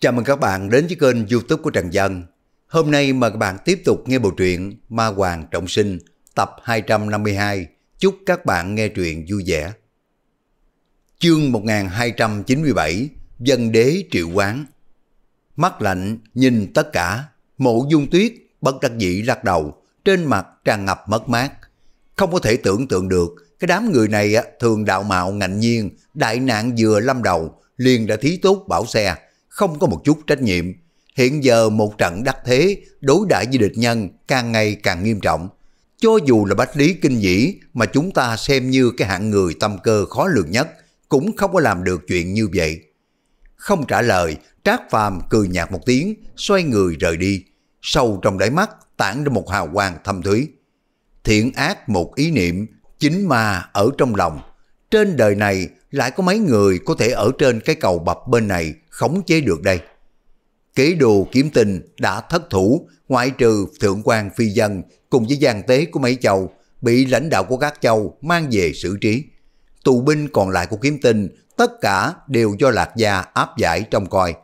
Chào mừng các bạn đến với kênh youtube của Trần Dân. Hôm nay mời các bạn tiếp tục nghe bộ truyện Ma Hoàng Trọng Sinh tập 252. Chúc các bạn nghe truyện vui vẻ. Chương 1297 Dân Đế Triệu Quán Mắt lạnh nhìn tất cả, mộ dung tuyết bất đắc dĩ lắc đầu, trên mặt tràn ngập mất mát. Không có thể tưởng tượng được cái đám người này thường đạo mạo ngạnh nhiên, đại nạn vừa lâm đầu, liền đã thí tốt bảo xe, không có một chút trách nhiệm. Hiện giờ một trận đắc thế đối đãi với địch nhân càng ngày càng nghiêm trọng. Cho dù là bách lý kinh dĩ mà chúng ta xem như cái hạng người tâm cơ khó lường nhất cũng không có làm được chuyện như vậy. Không trả lời, Trác Phàm cười nhạt một tiếng, xoay người rời đi. Sâu trong đáy mắt tản ra một hào quang thâm thúy. Thiện ác một ý niệm, chính ma ở trong lòng. Trên đời này lại có mấy người có thể ở trên cái cầu bập bên này khống chế được đây. Kế đồ kiếm tình đã thất thủ, ngoại trừ thượng quan phi dân cùng với gian tế của mấy châu bị lãnh đạo của các châu mang về xử trí. Tù binh còn lại của kiếm tinh tất cả đều do lạc gia áp giải trong coi.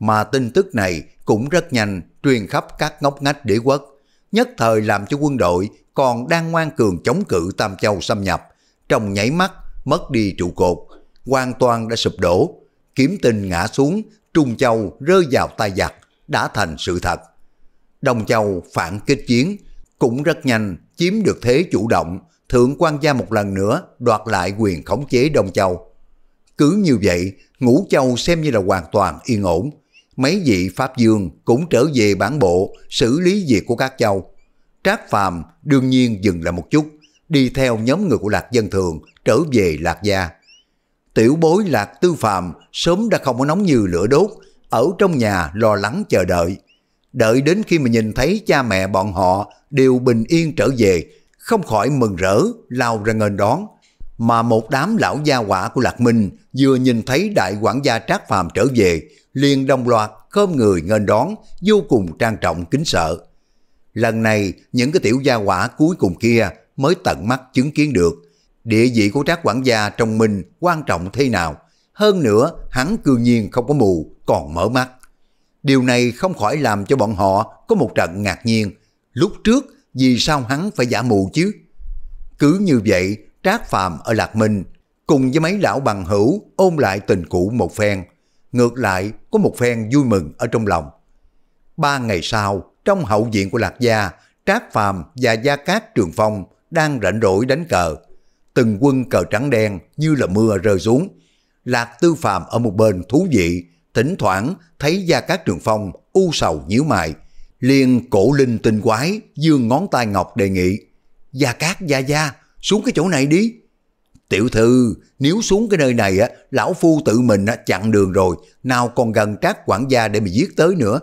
Mà tin tức này cũng rất nhanh truyền khắp các ngóc ngách đế quốc, nhất thời làm cho quân đội còn đang ngoan cường chống cự Tam Châu xâm nhập, trong nháy mắt mất đi trụ cột, hoàn toàn đã sụp đổ, kiếm tinh ngã xuống, Trung Châu rơi vào tay giặc, đã thành sự thật. Đông Châu phản kích chiến, cũng rất nhanh chiếm được thế chủ động, Thượng quan gia một lần nữa đoạt lại quyền khống chế Đông Châu. Cứ như vậy, Ngũ Châu xem như là hoàn toàn yên ổn. Mấy vị Pháp Dương cũng trở về bản bộ xử lý việc của các châu. Trác Phàm đương nhiên dừng lại một chút, đi theo nhóm người của Lạc Dân Thường trở về Lạc Gia. Tiểu bối lạc tư phàm sớm đã không có nóng như lửa đốt, ở trong nhà lo lắng chờ đợi. Đợi đến khi mà nhìn thấy cha mẹ bọn họ đều bình yên trở về, không khỏi mừng rỡ, lao ra nghênh đón. Mà một đám lão gia quả của Lạc Minh vừa nhìn thấy đại quản gia Trác Phàm trở về, liền đồng loạt khom người nghênh đón, vô cùng trang trọng kính sợ. Lần này, những cái tiểu gia quả cuối cùng kia mới tận mắt chứng kiến được địa vị của trác quản gia trong mình quan trọng thế nào. Hơn nữa, hắn cương nhiên không có mù, còn mở mắt. Điều này không khỏi làm cho bọn họ có một trận ngạc nhiên. Lúc trước, vì sao hắn phải giả mù chứ? Cứ như vậy, Trác Phàm ở Lạc Minh cùng với mấy lão bằng hữu ôm lại tình cũ một phen. Ngược lại, có một phen vui mừng ở trong lòng. Ba ngày sau, trong hậu viện của Lạc Gia, Trác Phàm và Gia Cát Trường Phong đang rảnh rỗi đánh cờ từng quân cờ trắng đen như là mưa rơi xuống. Lạc Tư Phạm ở một bên thú vị, thỉnh thoảng thấy Gia Cát Trường Phong u sầu nhíu mày, liền cổ linh tinh quái dương ngón tay ngọc đề nghị: "Gia Cát gia gia, xuống cái chỗ này đi." Tiểu thư, nếu xuống cái nơi này á, lão phu tự mình chặn đường rồi, nào còn gần các quản gia để mà giết tới nữa.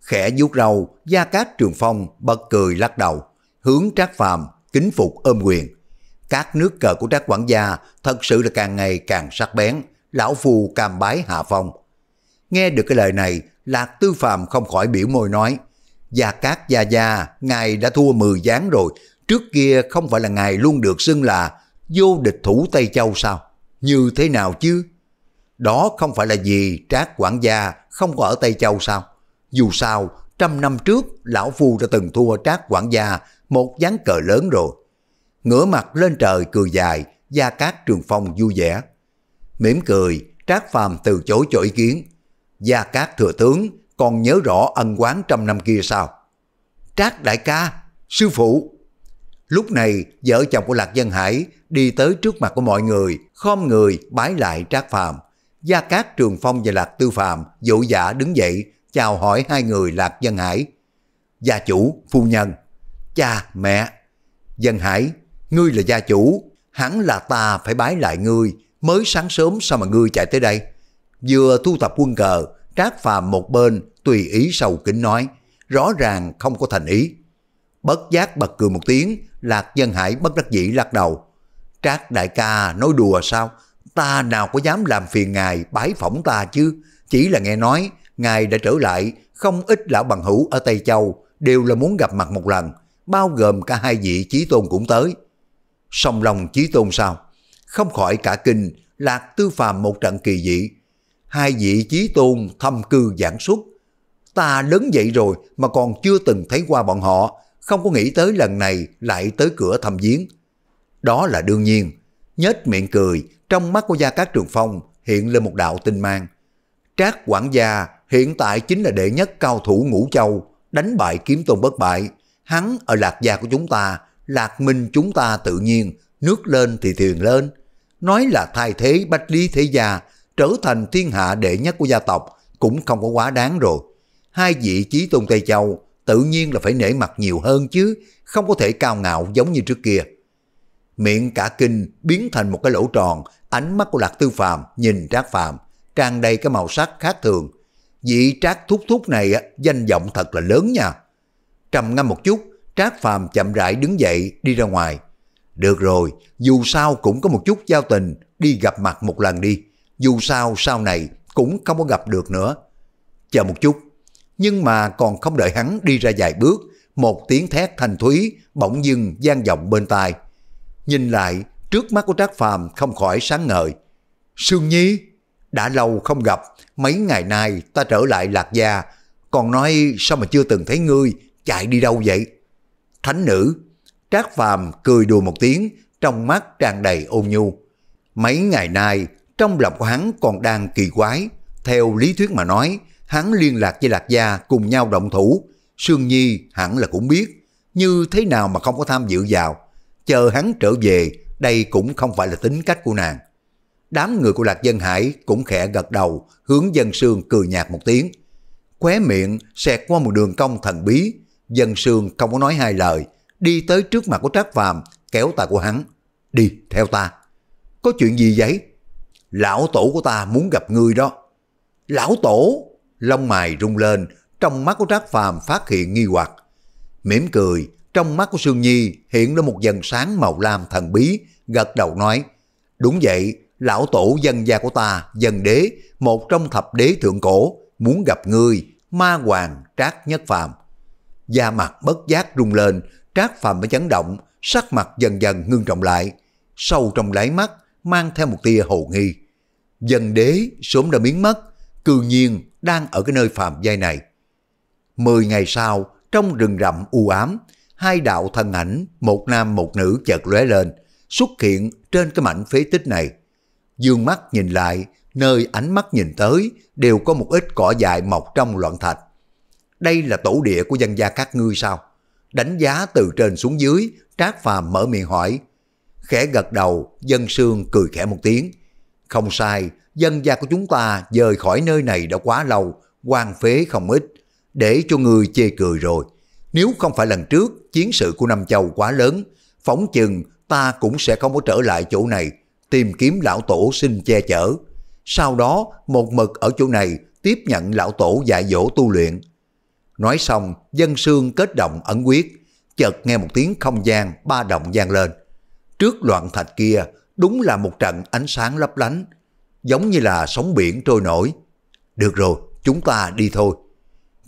Khẽ vuốt râu, Gia Cát Trường Phong bật cười lắc đầu, hướng trác phạm kính phục ôm quyền. Các nước cờ của trác quản gia thật sự là càng ngày càng sắc bén, lão phù cam bái hạ phong. Nghe được cái lời này, Lạc Tư Phàm không khỏi biểu môi nói, Gia Cát Gia Gia, ngài đã thua 10 gián rồi, trước kia không phải là ngài luôn được xưng là vô địch thủ Tây Châu sao? Như thế nào chứ? Đó không phải là gì trác quản gia không có ở Tây Châu sao? Dù sao, trăm năm trước, lão phu đã từng thua trác quản gia một ván cờ lớn rồi ngửa mặt lên trời cười dài, Gia Cát Trường Phong vui vẻ. Mỉm cười, Trác Phàm từ chối cho ý kiến. Gia Cát Thừa Tướng còn nhớ rõ ân quán trăm năm kia sao? Trác Đại Ca, Sư Phụ. Lúc này, vợ chồng của Lạc Dân Hải đi tới trước mặt của mọi người, khom người bái lại Trác Phàm Gia Cát Trường Phong và Lạc Tư phàm vội vã đứng dậy, chào hỏi hai người Lạc Dân Hải. Gia chủ, phu nhân, cha, mẹ. Dân Hải ngươi là gia chủ, hắn là ta phải bái lại ngươi, mới sáng sớm sao mà ngươi chạy tới đây? Vừa thu tập quân cờ, trác phàm một bên, tùy ý sầu kính nói, rõ ràng không có thành ý. Bất giác bật cười một tiếng, lạc dân hải bất đắc dĩ lắc đầu. Trác đại ca nói đùa sao? Ta nào có dám làm phiền ngài bái phỏng ta chứ? Chỉ là nghe nói, ngài đã trở lại, không ít lão bằng hữu ở Tây Châu, đều là muốn gặp mặt một lần, bao gồm cả hai vị chí tôn cũng tới song lòng chí tôn sao? Không khỏi cả kinh, lạc tư phàm một trận kỳ dị. Hai vị chí tôn thâm cư giảng xuất. Ta lớn dậy rồi mà còn chưa từng thấy qua bọn họ, không có nghĩ tới lần này lại tới cửa thăm viếng. Đó là đương nhiên. Nhếch miệng cười, trong mắt của Gia Cát Trường Phong hiện lên một đạo tinh mang. Trác quản gia hiện tại chính là đệ nhất cao thủ ngũ châu, đánh bại kiếm tôn bất bại. Hắn ở lạc gia của chúng ta Lạc Minh chúng ta tự nhiên, nước lên thì thuyền lên. Nói là thay thế Bách Lý Thế Gia, trở thành thiên hạ đệ nhất của gia tộc, cũng không có quá đáng rồi. Hai vị trí tôn Tây Châu, tự nhiên là phải nể mặt nhiều hơn chứ, không có thể cao ngạo giống như trước kia. Miệng cả kinh biến thành một cái lỗ tròn, ánh mắt của Lạc Tư Phạm nhìn Trác Phạm, tràn đầy cái màu sắc khác thường. Vị Trác Thúc Thúc này danh vọng thật là lớn nha. Trầm ngâm một chút, Trác Phàm chậm rãi đứng dậy đi ra ngoài. Được rồi, dù sao cũng có một chút giao tình, đi gặp mặt một lần đi. Dù sao sau này cũng không có gặp được nữa. Chờ một chút, nhưng mà còn không đợi hắn đi ra vài bước, một tiếng thét thanh thúy bỗng dưng gian vọng bên tai. Nhìn lại, trước mắt của Trác Phàm không khỏi sáng ngời. Sương Nhi, đã lâu không gặp, mấy ngày nay ta trở lại Lạc Gia, còn nói sao mà chưa từng thấy ngươi, chạy đi đâu vậy? Thánh nữ, Trác Phàm cười đùa một tiếng, trong mắt tràn đầy ôn nhu. Mấy ngày nay, trong lòng của hắn còn đang kỳ quái. Theo lý thuyết mà nói, hắn liên lạc với Lạc Gia cùng nhau động thủ. Sương Nhi hẳn là cũng biết, như thế nào mà không có tham dự vào. Chờ hắn trở về, đây cũng không phải là tính cách của nàng. Đám người của Lạc Dân Hải cũng khẽ gật đầu, hướng dân sương cười nhạt một tiếng. Khóe miệng xẹt qua một đường cong thần bí, Dân sương không có nói hai lời, đi tới trước mặt của Trác Phàm kéo tay của hắn. Đi, theo ta. Có chuyện gì vậy? Lão tổ của ta muốn gặp ngươi đó. Lão tổ? Lông mày rung lên, trong mắt của Trác Phàm phát hiện nghi hoặc. Mỉm cười, trong mắt của Sương Nhi hiện lên một dần sáng màu lam thần bí, gật đầu nói. Đúng vậy, lão tổ dân gia của ta, dân đế, một trong thập đế thượng cổ, muốn gặp ngươi, ma hoàng trác nhất phàm da mặt bất giác rung lên, trác phàm mới chấn động, sắc mặt dần dần ngưng trọng lại, sâu trong đáy mắt mang theo một tia hồ nghi. Dân đế sớm đã biến mất, cư nhiên đang ở cái nơi phàm giai này. Mười ngày sau, trong rừng rậm u ám, hai đạo thân ảnh, một nam một nữ chợt lóe lên, xuất hiện trên cái mảnh phế tích này. Dương mắt nhìn lại, nơi ánh mắt nhìn tới đều có một ít cỏ dại mọc trong loạn thạch đây là tổ địa của dân gia các ngươi sao? Đánh giá từ trên xuống dưới, Trác Phàm mở miệng hỏi. Khẽ gật đầu, dân sương cười khẽ một tiếng. Không sai, dân gia của chúng ta rời khỏi nơi này đã quá lâu, quan phế không ít, để cho người chê cười rồi. Nếu không phải lần trước, chiến sự của Nam Châu quá lớn, phóng chừng ta cũng sẽ không có trở lại chỗ này, tìm kiếm lão tổ xin che chở. Sau đó, một mực ở chỗ này tiếp nhận lão tổ dạy dỗ tu luyện, Nói xong, dân sương kết động ẩn quyết, chợt nghe một tiếng không gian ba động gian lên. Trước loạn thạch kia, đúng là một trận ánh sáng lấp lánh, giống như là sóng biển trôi nổi. Được rồi, chúng ta đi thôi.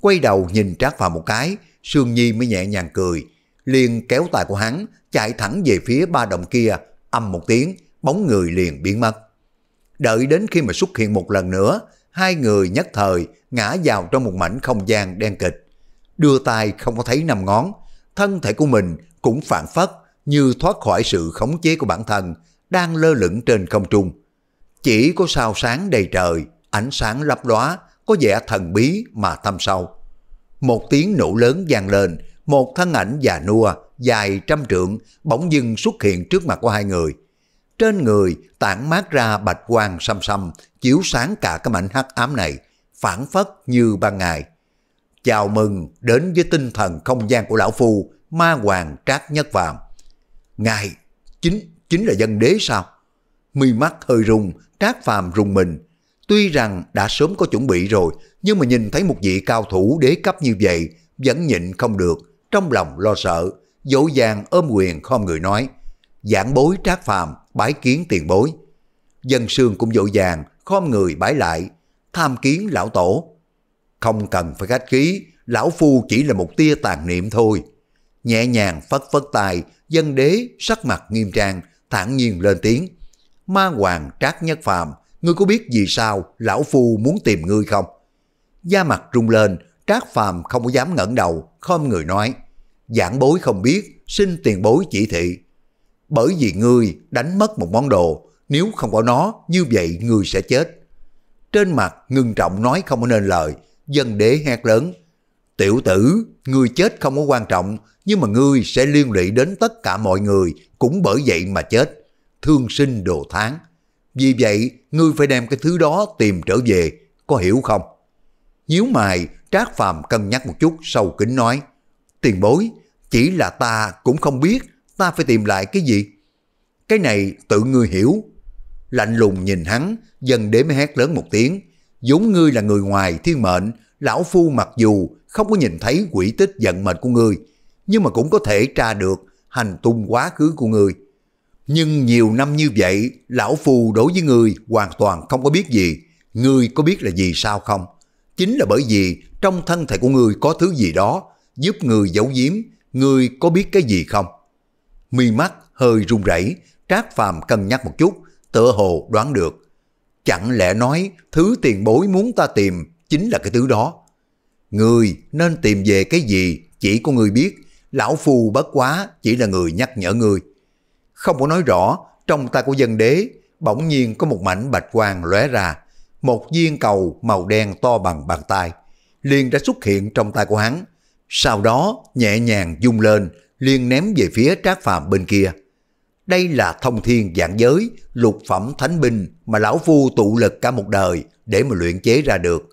Quay đầu nhìn Trác vào một cái, Sương Nhi mới nhẹ nhàng cười, liền kéo tay của hắn, chạy thẳng về phía ba đồng kia, âm một tiếng, bóng người liền biến mất. Đợi đến khi mà xuất hiện một lần nữa, hai người nhất thời ngã vào trong một mảnh không gian đen kịch. Đưa tay không có thấy năm ngón, thân thể của mình cũng phản phất như thoát khỏi sự khống chế của bản thân, đang lơ lửng trên không trung. Chỉ có sao sáng đầy trời, ánh sáng lấp lóa, có vẻ thần bí mà thâm sâu. Một tiếng nổ lớn vang lên, một thân ảnh già nua, dài trăm trượng, bỗng dưng xuất hiện trước mặt của hai người. Trên người tản mát ra bạch quang xăm xăm, chiếu sáng cả cái mảnh hắc ám này, phản phất như ban ngày. Chào mừng đến với tinh thần không gian của lão phu, ma hoàng trác nhất phàm. Ngài, chính, chính là dân đế sao? Mi mắt hơi rung, trác phàm rung mình. Tuy rằng đã sớm có chuẩn bị rồi, nhưng mà nhìn thấy một vị cao thủ đế cấp như vậy, vẫn nhịn không được, trong lòng lo sợ, dỗ dàng ôm quyền khom người nói. Giảng bối trác phàm, bái kiến tiền bối. Dân sương cũng dỗ dàng, khom người bái lại, tham kiến lão tổ. Không cần phải khách khí, lão phu chỉ là một tia tàn niệm thôi. Nhẹ nhàng phất phất tài, dân đế sắc mặt nghiêm trang, thản nhiên lên tiếng. Ma hoàng trác nhất phàm, ngươi có biết vì sao lão phu muốn tìm ngươi không? Da mặt rung lên, trác phàm không có dám ngẩng đầu, khom người nói. Giảng bối không biết, xin tiền bối chỉ thị. Bởi vì ngươi đánh mất một món đồ, nếu không có nó, như vậy ngươi sẽ chết. Trên mặt ngưng trọng nói không có nên lời, dân đế hét lớn. Tiểu tử, người chết không có quan trọng, nhưng mà ngươi sẽ liên lụy đến tất cả mọi người, cũng bởi vậy mà chết. Thương sinh đồ tháng. Vì vậy, ngươi phải đem cái thứ đó tìm trở về, có hiểu không? Nhíu mày, Trác Phàm cân nhắc một chút sâu kính nói. Tiền bối, chỉ là ta cũng không biết ta phải tìm lại cái gì. Cái này tự ngươi hiểu, lạnh lùng nhìn hắn, dần đếm hét lớn một tiếng. vốn ngươi là người ngoài thiên mệnh, lão phu mặc dù không có nhìn thấy quỷ tích giận mệt của ngươi, nhưng mà cũng có thể tra được hành tung quá khứ của ngươi. Nhưng nhiều năm như vậy, lão phu đối với ngươi hoàn toàn không có biết gì. Ngươi có biết là gì sao không? Chính là bởi vì trong thân thể của ngươi có thứ gì đó giúp ngươi giấu giếm, ngươi có biết cái gì không? Mi mắt hơi run rẩy, Trác Phàm cân nhắc một chút, tựa hồ đoán được. Chẳng lẽ nói thứ tiền bối muốn ta tìm chính là cái thứ đó. Người nên tìm về cái gì chỉ có người biết. Lão Phu bất quá chỉ là người nhắc nhở người. Không có nói rõ, trong tay của dân đế bỗng nhiên có một mảnh bạch quang lóe ra. Một viên cầu màu đen to bằng bàn tay liền đã xuất hiện trong tay của hắn. Sau đó nhẹ nhàng dung lên liền ném về phía trác phạm bên kia. Đây là thông thiên dạng giới, lục phẩm thánh binh mà lão phu tụ lực cả một đời để mà luyện chế ra được.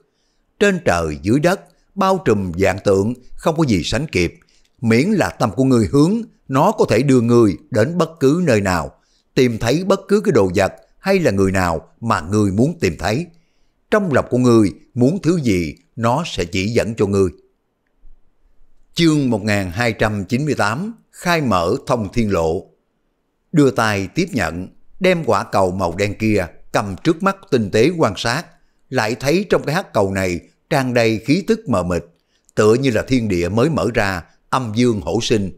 Trên trời dưới đất, bao trùm dạng tượng, không có gì sánh kịp. Miễn là tâm của người hướng, nó có thể đưa người đến bất cứ nơi nào, tìm thấy bất cứ cái đồ vật hay là người nào mà người muốn tìm thấy. Trong lòng của người muốn thứ gì, nó sẽ chỉ dẫn cho người. Chương 1298 Khai mở thông thiên lộ đưa tay tiếp nhận, đem quả cầu màu đen kia cầm trước mắt tinh tế quan sát, lại thấy trong cái hắc cầu này tràn đầy khí tức mờ mịt, tựa như là thiên địa mới mở ra, âm dương hổ sinh,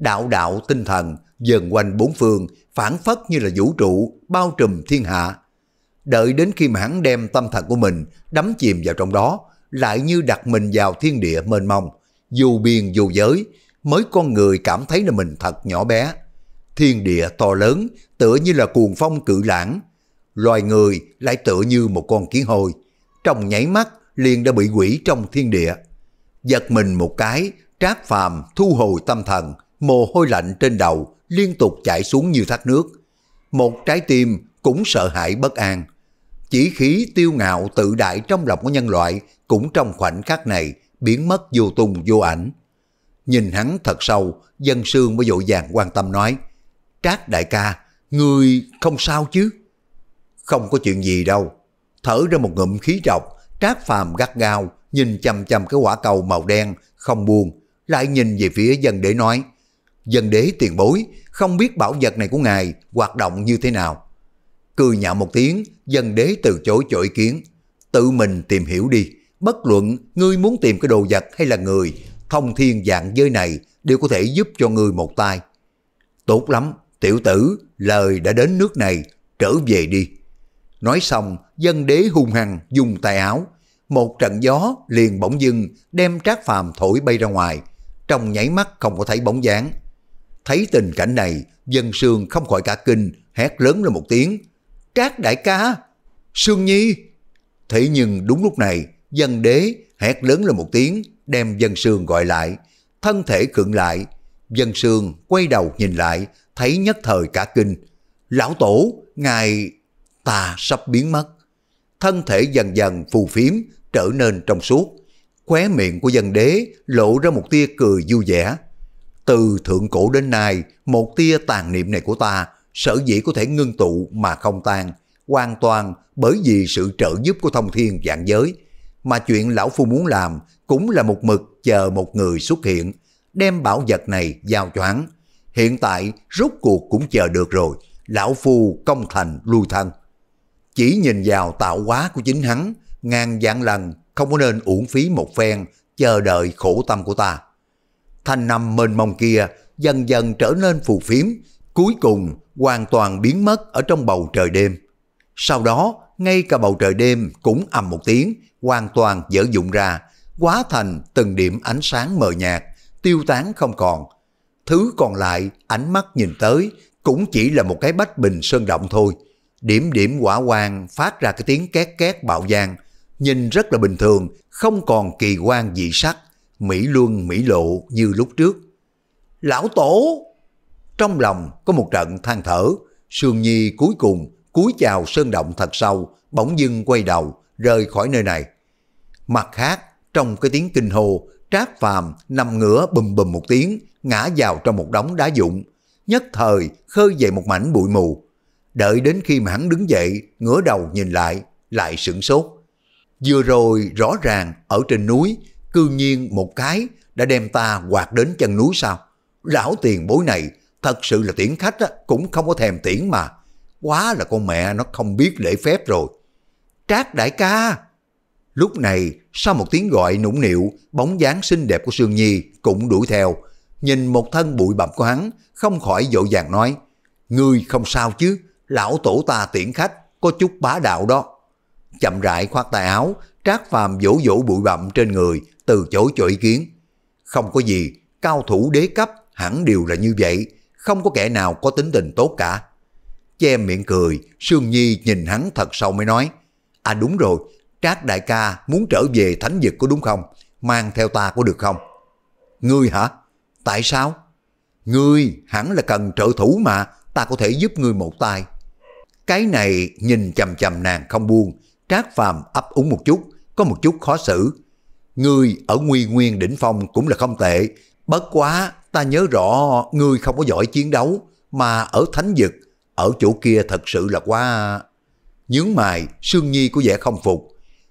đạo đạo tinh thần dần quanh bốn phương, phản phất như là vũ trụ bao trùm thiên hạ. Đợi đến khi mãn đem tâm thần của mình đắm chìm vào trong đó, lại như đặt mình vào thiên địa mênh mông, dù biên dù giới, mới con người cảm thấy là mình thật nhỏ bé thiên địa to lớn tựa như là cuồng phong cự lãng. Loài người lại tựa như một con kiến hồi. Trong nháy mắt liền đã bị quỷ trong thiên địa. Giật mình một cái, trác phàm thu hồi tâm thần, mồ hôi lạnh trên đầu liên tục chảy xuống như thác nước. Một trái tim cũng sợ hãi bất an. Chỉ khí tiêu ngạo tự đại trong lòng của nhân loại cũng trong khoảnh khắc này biến mất vô tung vô ảnh. Nhìn hắn thật sâu, dân sương mới dội vàng quan tâm nói. Trác đại ca, người không sao chứ? Không có chuyện gì đâu. Thở ra một ngụm khí độc, Trác Phàm gắt gao, nhìn chầm chầm cái quả cầu màu đen, không buồn, lại nhìn về phía dân Đế nói. Dân đế tiền bối, không biết bảo vật này của ngài hoạt động như thế nào. Cười nhạo một tiếng, dân đế từ chối chỗ ý kiến. Tự mình tìm hiểu đi, bất luận ngươi muốn tìm cái đồ vật hay là người, thông thiên dạng giới này đều có thể giúp cho ngươi một tay. Tốt lắm, Tiểu tử, lời đã đến nước này, trở về đi. Nói xong, dân đế hung hăng dùng tay áo. Một trận gió liền bỗng dưng đem trác phàm thổi bay ra ngoài. Trong nháy mắt không có thấy bóng dáng. Thấy tình cảnh này, dân sương không khỏi cả kinh, hét lớn lên một tiếng. Trác đại ca, Sương Nhi. Thế nhưng đúng lúc này, dân đế hét lớn lên một tiếng, đem dân sương gọi lại. Thân thể khựng lại, dân sương quay đầu nhìn lại, thấy nhất thời cả kinh. Lão tổ, ngài... ta sắp biến mất. Thân thể dần dần phù phiếm, trở nên trong suốt. Khóe miệng của dân đế lộ ra một tia cười vui vẻ. Từ thượng cổ đến nay, một tia tàn niệm này của ta sở dĩ có thể ngưng tụ mà không tan, hoàn toàn bởi vì sự trợ giúp của thông thiên dạng giới. Mà chuyện lão phu muốn làm cũng là một mực chờ một người xuất hiện, đem bảo vật này giao cho hắn, hiện tại rốt cuộc cũng chờ được rồi, lão phu công thành lui thân. Chỉ nhìn vào tạo hóa của chính hắn, ngàn vạn lần không có nên uổng phí một phen, chờ đợi khổ tâm của ta. Thanh năm mênh mông kia dần dần trở nên phù phiếm, cuối cùng hoàn toàn biến mất ở trong bầu trời đêm. Sau đó, ngay cả bầu trời đêm cũng ầm một tiếng, hoàn toàn dở dụng ra, quá thành từng điểm ánh sáng mờ nhạt, tiêu tán không còn, thứ còn lại ánh mắt nhìn tới cũng chỉ là một cái bách bình sơn động thôi. Điểm điểm quả quang phát ra cái tiếng két két bạo giang, nhìn rất là bình thường, không còn kỳ quan dị sắc, mỹ luân mỹ lộ như lúc trước. Lão Tổ! Trong lòng có một trận than thở, Sương Nhi cuối cùng cúi chào sơn động thật sâu, bỗng dưng quay đầu, rời khỏi nơi này. Mặt khác, trong cái tiếng kinh hồ, Trác Phàm nằm ngửa bùm bùm một tiếng, ngã vào trong một đống đá dụng, nhất thời khơi dậy một mảnh bụi mù. Đợi đến khi mà hắn đứng dậy, ngửa đầu nhìn lại, lại sửng sốt. Vừa rồi rõ ràng ở trên núi, cư nhiên một cái đã đem ta quạt đến chân núi sao? Lão tiền bối này thật sự là tiễn khách cũng không có thèm tiễn mà. Quá là con mẹ nó không biết lễ phép rồi. Trác đại ca! Lúc này, sau một tiếng gọi nũng nịu, bóng dáng xinh đẹp của Sương Nhi cũng đuổi theo, nhìn một thân bụi bặm của hắn, không khỏi dỗ dàng nói, Ngươi không sao chứ, lão tổ ta tiễn khách, có chút bá đạo đó. Chậm rãi khoát tay áo, trác phàm vỗ vỗ bụi bặm trên người, từ chối cho ý kiến. Không có gì, cao thủ đế cấp hẳn đều là như vậy, không có kẻ nào có tính tình tốt cả. Che miệng cười, Sương Nhi nhìn hắn thật sâu mới nói, À đúng rồi, Trác đại ca muốn trở về thánh vực có đúng không? Mang theo ta có được không? Ngươi hả? Tại sao? Ngươi hẳn là cần trợ thủ mà, ta có thể giúp ngươi một tay. Cái này nhìn chầm chầm nàng không buông, trác phàm ấp úng một chút, có một chút khó xử. Ngươi ở nguy nguyên đỉnh phong cũng là không tệ, bất quá ta nhớ rõ ngươi không có giỏi chiến đấu, mà ở thánh vực, ở chỗ kia thật sự là quá... Nhướng mày, Sương Nhi có vẻ không phục.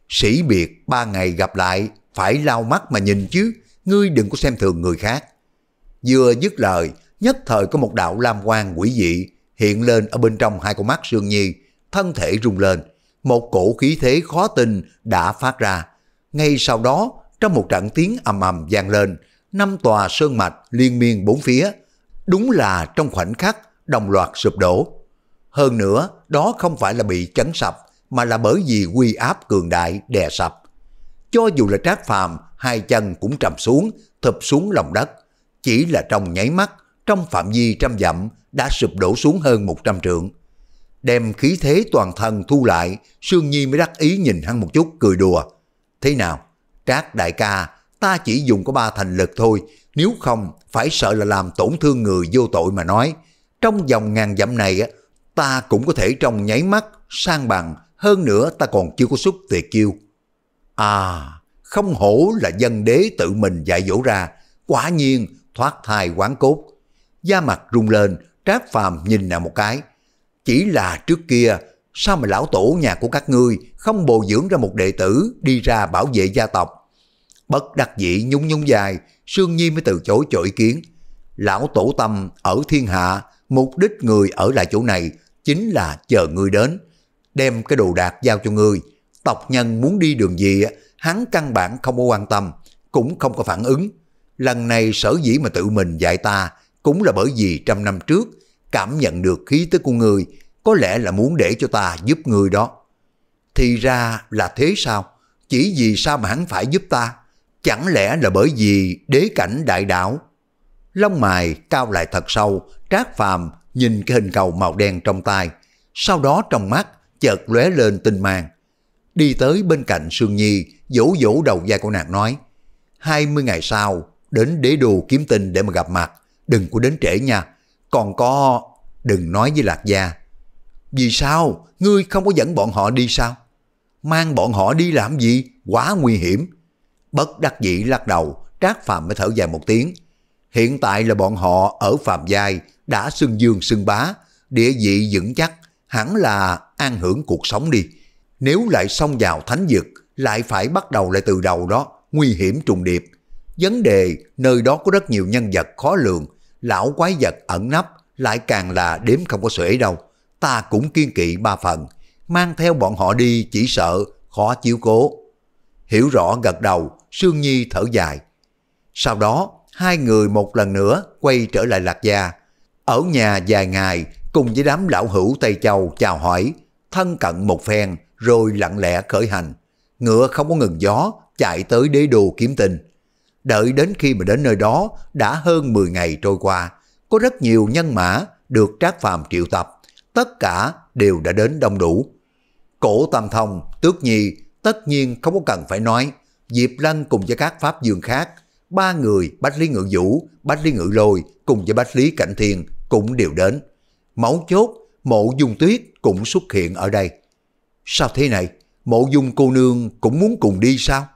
Sĩ biệt ba ngày gặp lại, phải lao mắt mà nhìn chứ, ngươi đừng có xem thường người khác. Vừa dứt lời, nhất thời có một đạo lam quang quỷ dị hiện lên ở bên trong hai con mắt Sương Nhi, thân thể rung lên, một cổ khí thế khó tin đã phát ra. Ngay sau đó, trong một trận tiếng ầm ầm vang lên, năm tòa sơn mạch liên miên bốn phía, đúng là trong khoảnh khắc đồng loạt sụp đổ. Hơn nữa, đó không phải là bị chấn sập, mà là bởi vì quy áp cường đại đè sập. Cho dù là trác phàm, hai chân cũng trầm xuống, thập xuống lòng đất, chỉ là trong nháy mắt, trong phạm vi trăm dặm đã sụp đổ xuống hơn 100 trượng. Đem khí thế toàn thân thu lại, Sương Nhi mới đắc ý nhìn hắn một chút cười đùa. Thế nào? Trác đại ca, ta chỉ dùng có ba thành lực thôi, nếu không phải sợ là làm tổn thương người vô tội mà nói. Trong vòng ngàn dặm này, ta cũng có thể trong nháy mắt, sang bằng, hơn nữa ta còn chưa có xuất tuyệt chiêu. À, không hổ là dân đế tự mình dạy dỗ ra, quả nhiên thoát thai quán cốt. Da mặt rung lên, trác phàm nhìn nàng một cái. Chỉ là trước kia, sao mà lão tổ nhà của các ngươi không bồi dưỡng ra một đệ tử đi ra bảo vệ gia tộc? Bất đắc dĩ nhún nhún dài, Sương Nhi mới từ chối chỗ ý kiến. Lão tổ tâm ở thiên hạ, mục đích người ở lại chỗ này chính là chờ ngươi đến. Đem cái đồ đạc giao cho ngươi. Tộc nhân muốn đi đường gì, hắn căn bản không có quan tâm, cũng không có phản ứng lần này sở dĩ mà tự mình dạy ta cũng là bởi vì trăm năm trước cảm nhận được khí tức của người có lẽ là muốn để cho ta giúp người đó. Thì ra là thế sao? Chỉ vì sao mà hắn phải giúp ta? Chẳng lẽ là bởi vì đế cảnh đại đảo Lông mài cao lại thật sâu, trác phàm nhìn cái hình cầu màu đen trong tay. Sau đó trong mắt chợt lóe lên tinh mang. Đi tới bên cạnh Sương Nhi, vỗ vỗ đầu vai của nàng nói. 20 ngày sau, đến đế đồ kiếm tinh để mà gặp mặt, đừng có đến trễ nha. Còn có, đừng nói với Lạc Gia. Vì sao? Ngươi không có dẫn bọn họ đi sao? Mang bọn họ đi làm gì? Quá nguy hiểm. Bất đắc dĩ lắc đầu, Trác Phạm mới thở dài một tiếng. Hiện tại là bọn họ ở Phạm Giai đã xưng dương xưng bá, địa vị vững chắc, hẳn là an hưởng cuộc sống đi. Nếu lại xông vào thánh vực, lại phải bắt đầu lại từ đầu đó, nguy hiểm trùng điệp, Vấn đề nơi đó có rất nhiều nhân vật khó lường, lão quái vật ẩn nấp lại càng là đếm không có xuể đâu. Ta cũng kiên kỵ ba phần, mang theo bọn họ đi chỉ sợ, khó chiếu cố. Hiểu rõ gật đầu, Sương Nhi thở dài. Sau đó, hai người một lần nữa quay trở lại Lạc Gia. Ở nhà vài ngày, cùng với đám lão hữu Tây Châu chào hỏi, thân cận một phen, rồi lặng lẽ khởi hành. Ngựa không có ngừng gió, chạy tới đế đồ kiếm tình. Đợi đến khi mà đến nơi đó đã hơn 10 ngày trôi qua, có rất nhiều nhân mã được Trác Phàm triệu tập, tất cả đều đã đến đông đủ. Cổ Tam Thông, Tước Nhi tất nhiên không có cần phải nói, Diệp Lăng cùng với các pháp dương khác, ba người Bách Lý Ngự Vũ, Bách Lý Ngự Lôi cùng với Bách Lý Cảnh Thiên cũng đều đến. Mẫu chốt, mộ dung tuyết cũng xuất hiện ở đây. Sao thế này? Mộ dung cô nương cũng muốn cùng đi sao?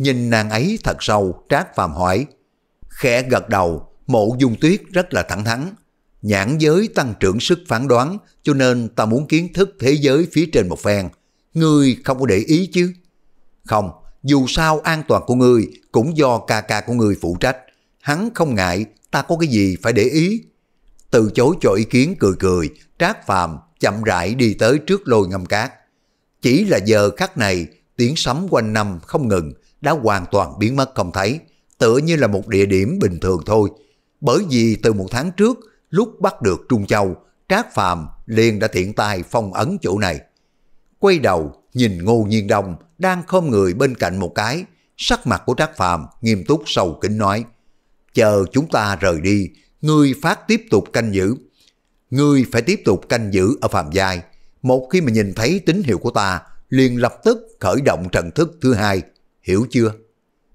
nhìn nàng ấy thật sâu, trác phàm hỏi. Khẽ gật đầu, mộ dung tuyết rất là thẳng thắn. Nhãn giới tăng trưởng sức phán đoán, cho nên ta muốn kiến thức thế giới phía trên một phen. Ngươi không có để ý chứ? Không, dù sao an toàn của ngươi cũng do ca ca của ngươi phụ trách. Hắn không ngại, ta có cái gì phải để ý. Từ chối cho ý kiến cười cười, trác phàm chậm rãi đi tới trước lôi ngâm cát. Chỉ là giờ khắc này, tiếng sấm quanh năm không ngừng, đã hoàn toàn biến mất không thấy, tựa như là một địa điểm bình thường thôi. Bởi vì từ một tháng trước, lúc bắt được Trung Châu, Trác Phàm liền đã tiện tay phong ấn chỗ này. Quay đầu, nhìn Ngô Nhiên Đông đang khom người bên cạnh một cái, sắc mặt của Trác Phàm nghiêm túc sầu kính nói, chờ chúng ta rời đi, ngươi phát tiếp tục canh giữ. Ngươi phải tiếp tục canh giữ ở phàm giai. Một khi mà nhìn thấy tín hiệu của ta, liền lập tức khởi động trận thức thứ hai Hiểu chưa?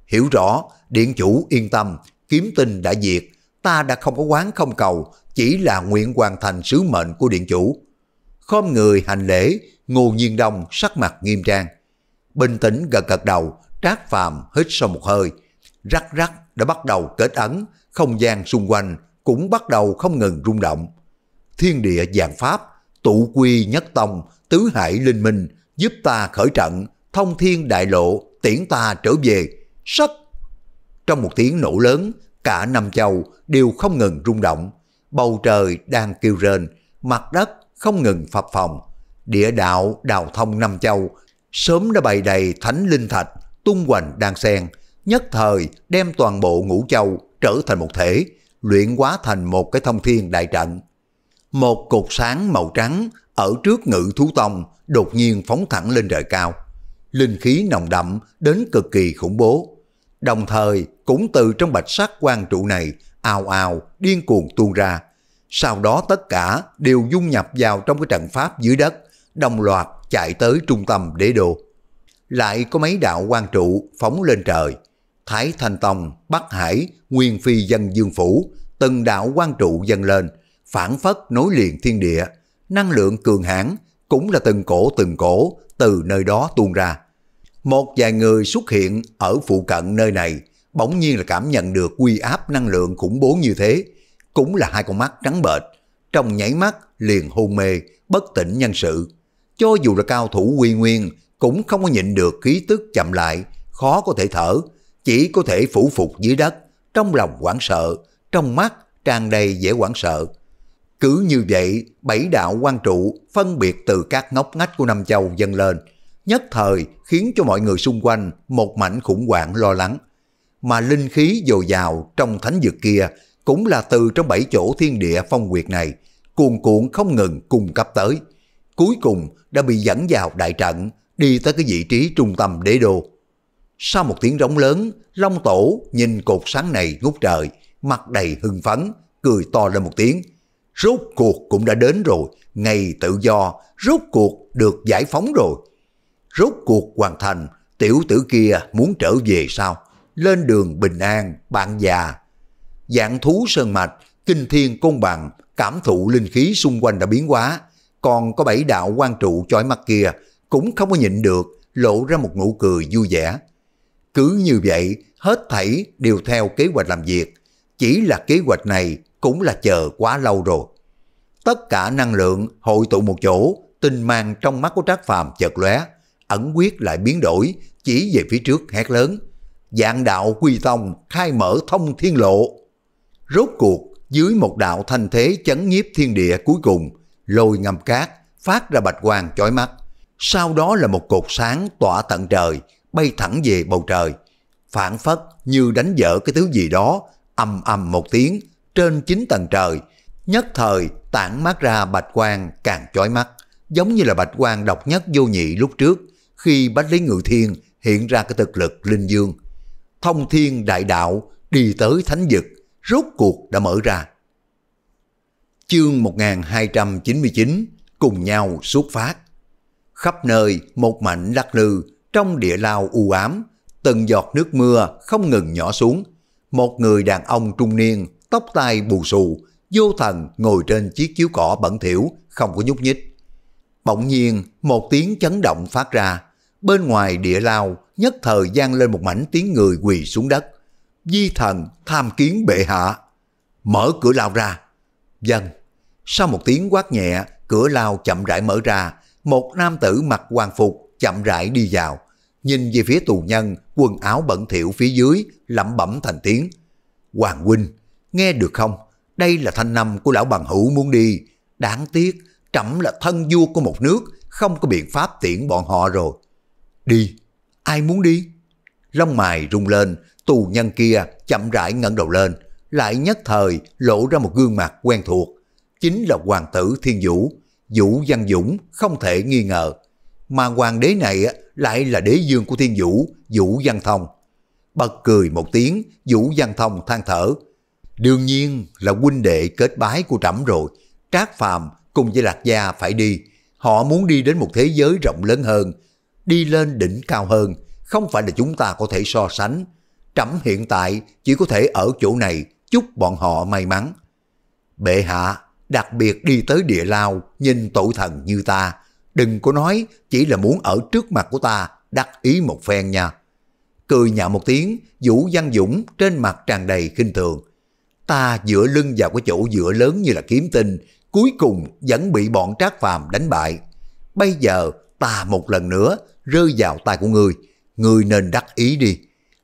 Hiểu rõ, điện chủ yên tâm, kiếm tinh đã diệt, ta đã không có quán không cầu, chỉ là nguyện hoàn thành sứ mệnh của điện chủ. Khom người hành lễ, Ngô Nhiên Đông sắc mặt nghiêm trang. Bình tĩnh gật gật đầu, Trác Phàm hít sâu một hơi, rắc rắc đã bắt đầu kết ấn, không gian xung quanh cũng bắt đầu không ngừng rung động. Thiên địa giàn pháp, tụ quy nhất tông, tứ hải linh minh, giúp ta khởi trận, thông thiên đại lộ, tiễn ta trở về, sách. Trong một tiếng nổ lớn, cả năm châu đều không ngừng rung động, bầu trời đang kêu rên, mặt đất không ngừng phập phồng, địa đạo đào thông năm châu, sớm đã bày đầy thánh linh thạch, tung hoành đang xen, nhất thời đem toàn bộ ngũ châu trở thành một thể, luyện hóa thành một cái thông thiên đại trận. Một cột sáng màu trắng ở trước ngự thú tông đột nhiên phóng thẳng lên trời cao linh khí nồng đậm đến cực kỳ khủng bố. Đồng thời cũng từ trong bạch sắc quang trụ này ào ào điên cuồng tuôn ra. Sau đó tất cả đều dung nhập vào trong cái trận pháp dưới đất, đồng loạt chạy tới trung tâm đế đô. Lại có mấy đạo quang trụ phóng lên trời. Thái Thanh Tông, Bắc Hải, Nguyên Phi dân Dương Phủ, từng đạo quang trụ dâng lên, phản phất nối liền thiên địa, năng lượng cường hãn cũng là từng cổ từng cổ từ nơi đó tuôn ra. Một vài người xuất hiện ở phụ cận nơi này, bỗng nhiên là cảm nhận được quy áp năng lượng khủng bố như thế. Cũng là hai con mắt trắng bệch, trong nháy mắt liền hôn mê, bất tỉnh nhân sự. Cho dù là cao thủ quy nguyên, cũng không có nhịn được khí tức chậm lại, khó có thể thở, chỉ có thể phủ phục dưới đất, trong lòng hoảng sợ, trong mắt tràn đầy vẻ hoảng sợ. Cứ như vậy, bảy đạo quan trụ phân biệt từ các ngóc ngách của Nam Châu dâng lên, nhất thời khiến cho mọi người xung quanh một mảnh khủng hoảng lo lắng. Mà linh khí dồi dào trong thánh dược kia cũng là từ trong bảy chỗ thiên địa phong quyệt này, cuồn cuộn không ngừng cung cấp tới. Cuối cùng đã bị dẫn vào đại trận, đi tới cái vị trí trung tâm đế đô. Sau một tiếng rống lớn, Long Tổ nhìn cột sáng này ngút trời, mặt đầy hưng phấn, cười to lên một tiếng. Rốt cuộc cũng đã đến rồi, ngày tự do, rốt cuộc được giải phóng rồi rốt cuộc hoàn thành, tiểu tử kia muốn trở về sao? Lên đường bình an, bạn già. Dạng thú sơn mạch, kinh thiên công bằng, cảm thụ linh khí xung quanh đã biến hóa. Còn có bảy đạo quan trụ chói mắt kia, cũng không có nhịn được, lộ ra một nụ cười vui vẻ. Cứ như vậy, hết thảy đều theo kế hoạch làm việc. Chỉ là kế hoạch này cũng là chờ quá lâu rồi. Tất cả năng lượng hội tụ một chỗ, tinh mang trong mắt của Trác Phàm chợt lóe, ẩn quyết lại biến đổi, chỉ về phía trước hét lớn. Dạng đạo quy tông khai mở thông thiên lộ. Rốt cuộc, dưới một đạo thanh thế chấn nhiếp thiên địa cuối cùng, lôi ngầm cát, phát ra bạch quang chói mắt. Sau đó là một cột sáng tỏa tận trời, bay thẳng về bầu trời. Phản phất như đánh dở cái thứ gì đó, ầm ầm một tiếng, trên chín tầng trời, nhất thời tản mát ra bạch quang càng chói mắt, giống như là bạch quang độc nhất vô nhị lúc trước, khi Bách Lý Ngự Thiên hiện ra cái thực lực linh dương. Thông thiên đại đạo đi tới thánh vực, rốt cuộc đã mở ra. Chương 1299 cùng nhau xuất phát. Khắp nơi một mảnh lắc lư trong địa lao u ám, từng giọt nước mưa không ngừng nhỏ xuống. Một người đàn ông trung niên, tóc tai bù xù, vô thần ngồi trên chiếc chiếu cỏ bẩn thỉu, không có nhúc nhích. Bỗng nhiên, một tiếng chấn động phát ra, Bên ngoài địa lao, nhất thời gian lên một mảnh tiếng người quỳ xuống đất. Di thần tham kiến bệ hạ. Mở cửa lao ra. Dân. Vâng. Sau một tiếng quát nhẹ, cửa lao chậm rãi mở ra. Một nam tử mặc hoàng phục chậm rãi đi vào. Nhìn về phía tù nhân, quần áo bẩn thỉu phía dưới, lẩm bẩm thành tiếng. Hoàng huynh, nghe được không? Đây là thanh năm của lão bằng hữu muốn đi. Đáng tiếc, trẫm là thân vua của một nước, không có biện pháp tiễn bọn họ rồi. Đi, ai muốn đi? Lông mày rung lên, tù nhân kia chậm rãi ngẩng đầu lên, lại nhất thời lộ ra một gương mặt quen thuộc. Chính là hoàng tử Thiên Vũ, Vũ Văn Dũng không thể nghi ngờ. Mà hoàng đế này lại là đế dương của Thiên Vũ, Vũ Văn Thông. Bật cười một tiếng, Vũ Văn Thông than thở. Đương nhiên là huynh đệ kết bái của trẫm rồi, Trác Phàm cùng với Lạc Gia phải đi. Họ muốn đi đến một thế giới rộng lớn hơn, đi lên đỉnh cao hơn, không phải là chúng ta có thể so sánh. Trẫm hiện tại chỉ có thể ở chỗ này chúc bọn họ may mắn. Bệ hạ, đặc biệt đi tới địa lao, nhìn tội thần như ta, đừng có nói chỉ là muốn ở trước mặt của ta đắc ý một phen nha. Cười nhạo một tiếng, Vũ Văn Dũng trên mặt tràn đầy khinh thường. Ta dựa lưng vào cái chỗ dựa lớn như là kiếm tinh, cuối cùng vẫn bị bọn trác phàm đánh bại. Bây giờ ta một lần nữa rơi vào tay của ngươi, ngươi nên đắc ý đi.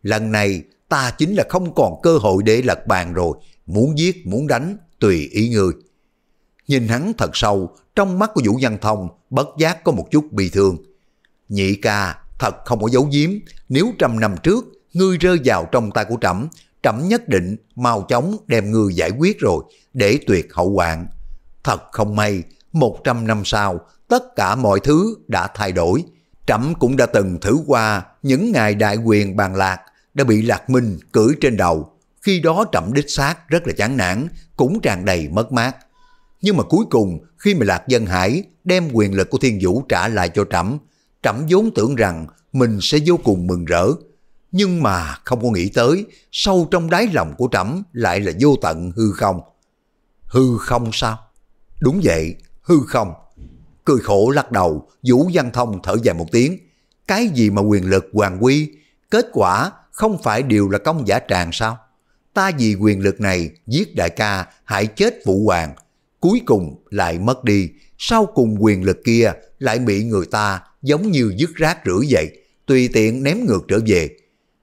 Lần này ta chính là không còn cơ hội để lật bàn rồi, muốn giết, muốn đánh, tùy ý ngươi. Nhìn hắn thật sâu, trong mắt của Vũ Văn Thông bất giác có một chút bị thương. Nhị ca, thật không có giấu giếm, nếu trăm năm trước ngươi rơi vào trong tay của trẫm, trẫm nhất định mau chóng đem ngươi giải quyết rồi, để tuyệt hậu hoạn. Thật không may, một trăm năm sau, tất cả mọi thứ đã thay đổi, Trẫm cũng đã từng thử qua những ngày đại quyền bàn lạc đã bị Lạc Minh cưỡi trên đầu. Khi đó trẫm đích xác rất là chán nản, cũng tràn đầy mất mát. Nhưng mà cuối cùng khi mà Lạc Dân Hải đem quyền lực của Thiên Vũ trả lại cho trẫm, trẫm vốn tưởng rằng mình sẽ vô cùng mừng rỡ. Nhưng mà không có nghĩ tới, sâu trong đáy lòng của trẫm lại là vô tận hư không. Hư không sao? Đúng vậy, hư không. Cười khổ lắc đầu, Vũ Văn Thông thở dài một tiếng. Cái gì mà quyền lực hoàng quy, kết quả không phải đều là công giả tràng sao? Ta vì quyền lực này giết đại ca, hại chết vụ hoàng. Cuối cùng lại mất đi, sau cùng quyền lực kia lại bị người ta giống như dứt rác rưởi vậy, tùy tiện ném ngược trở về.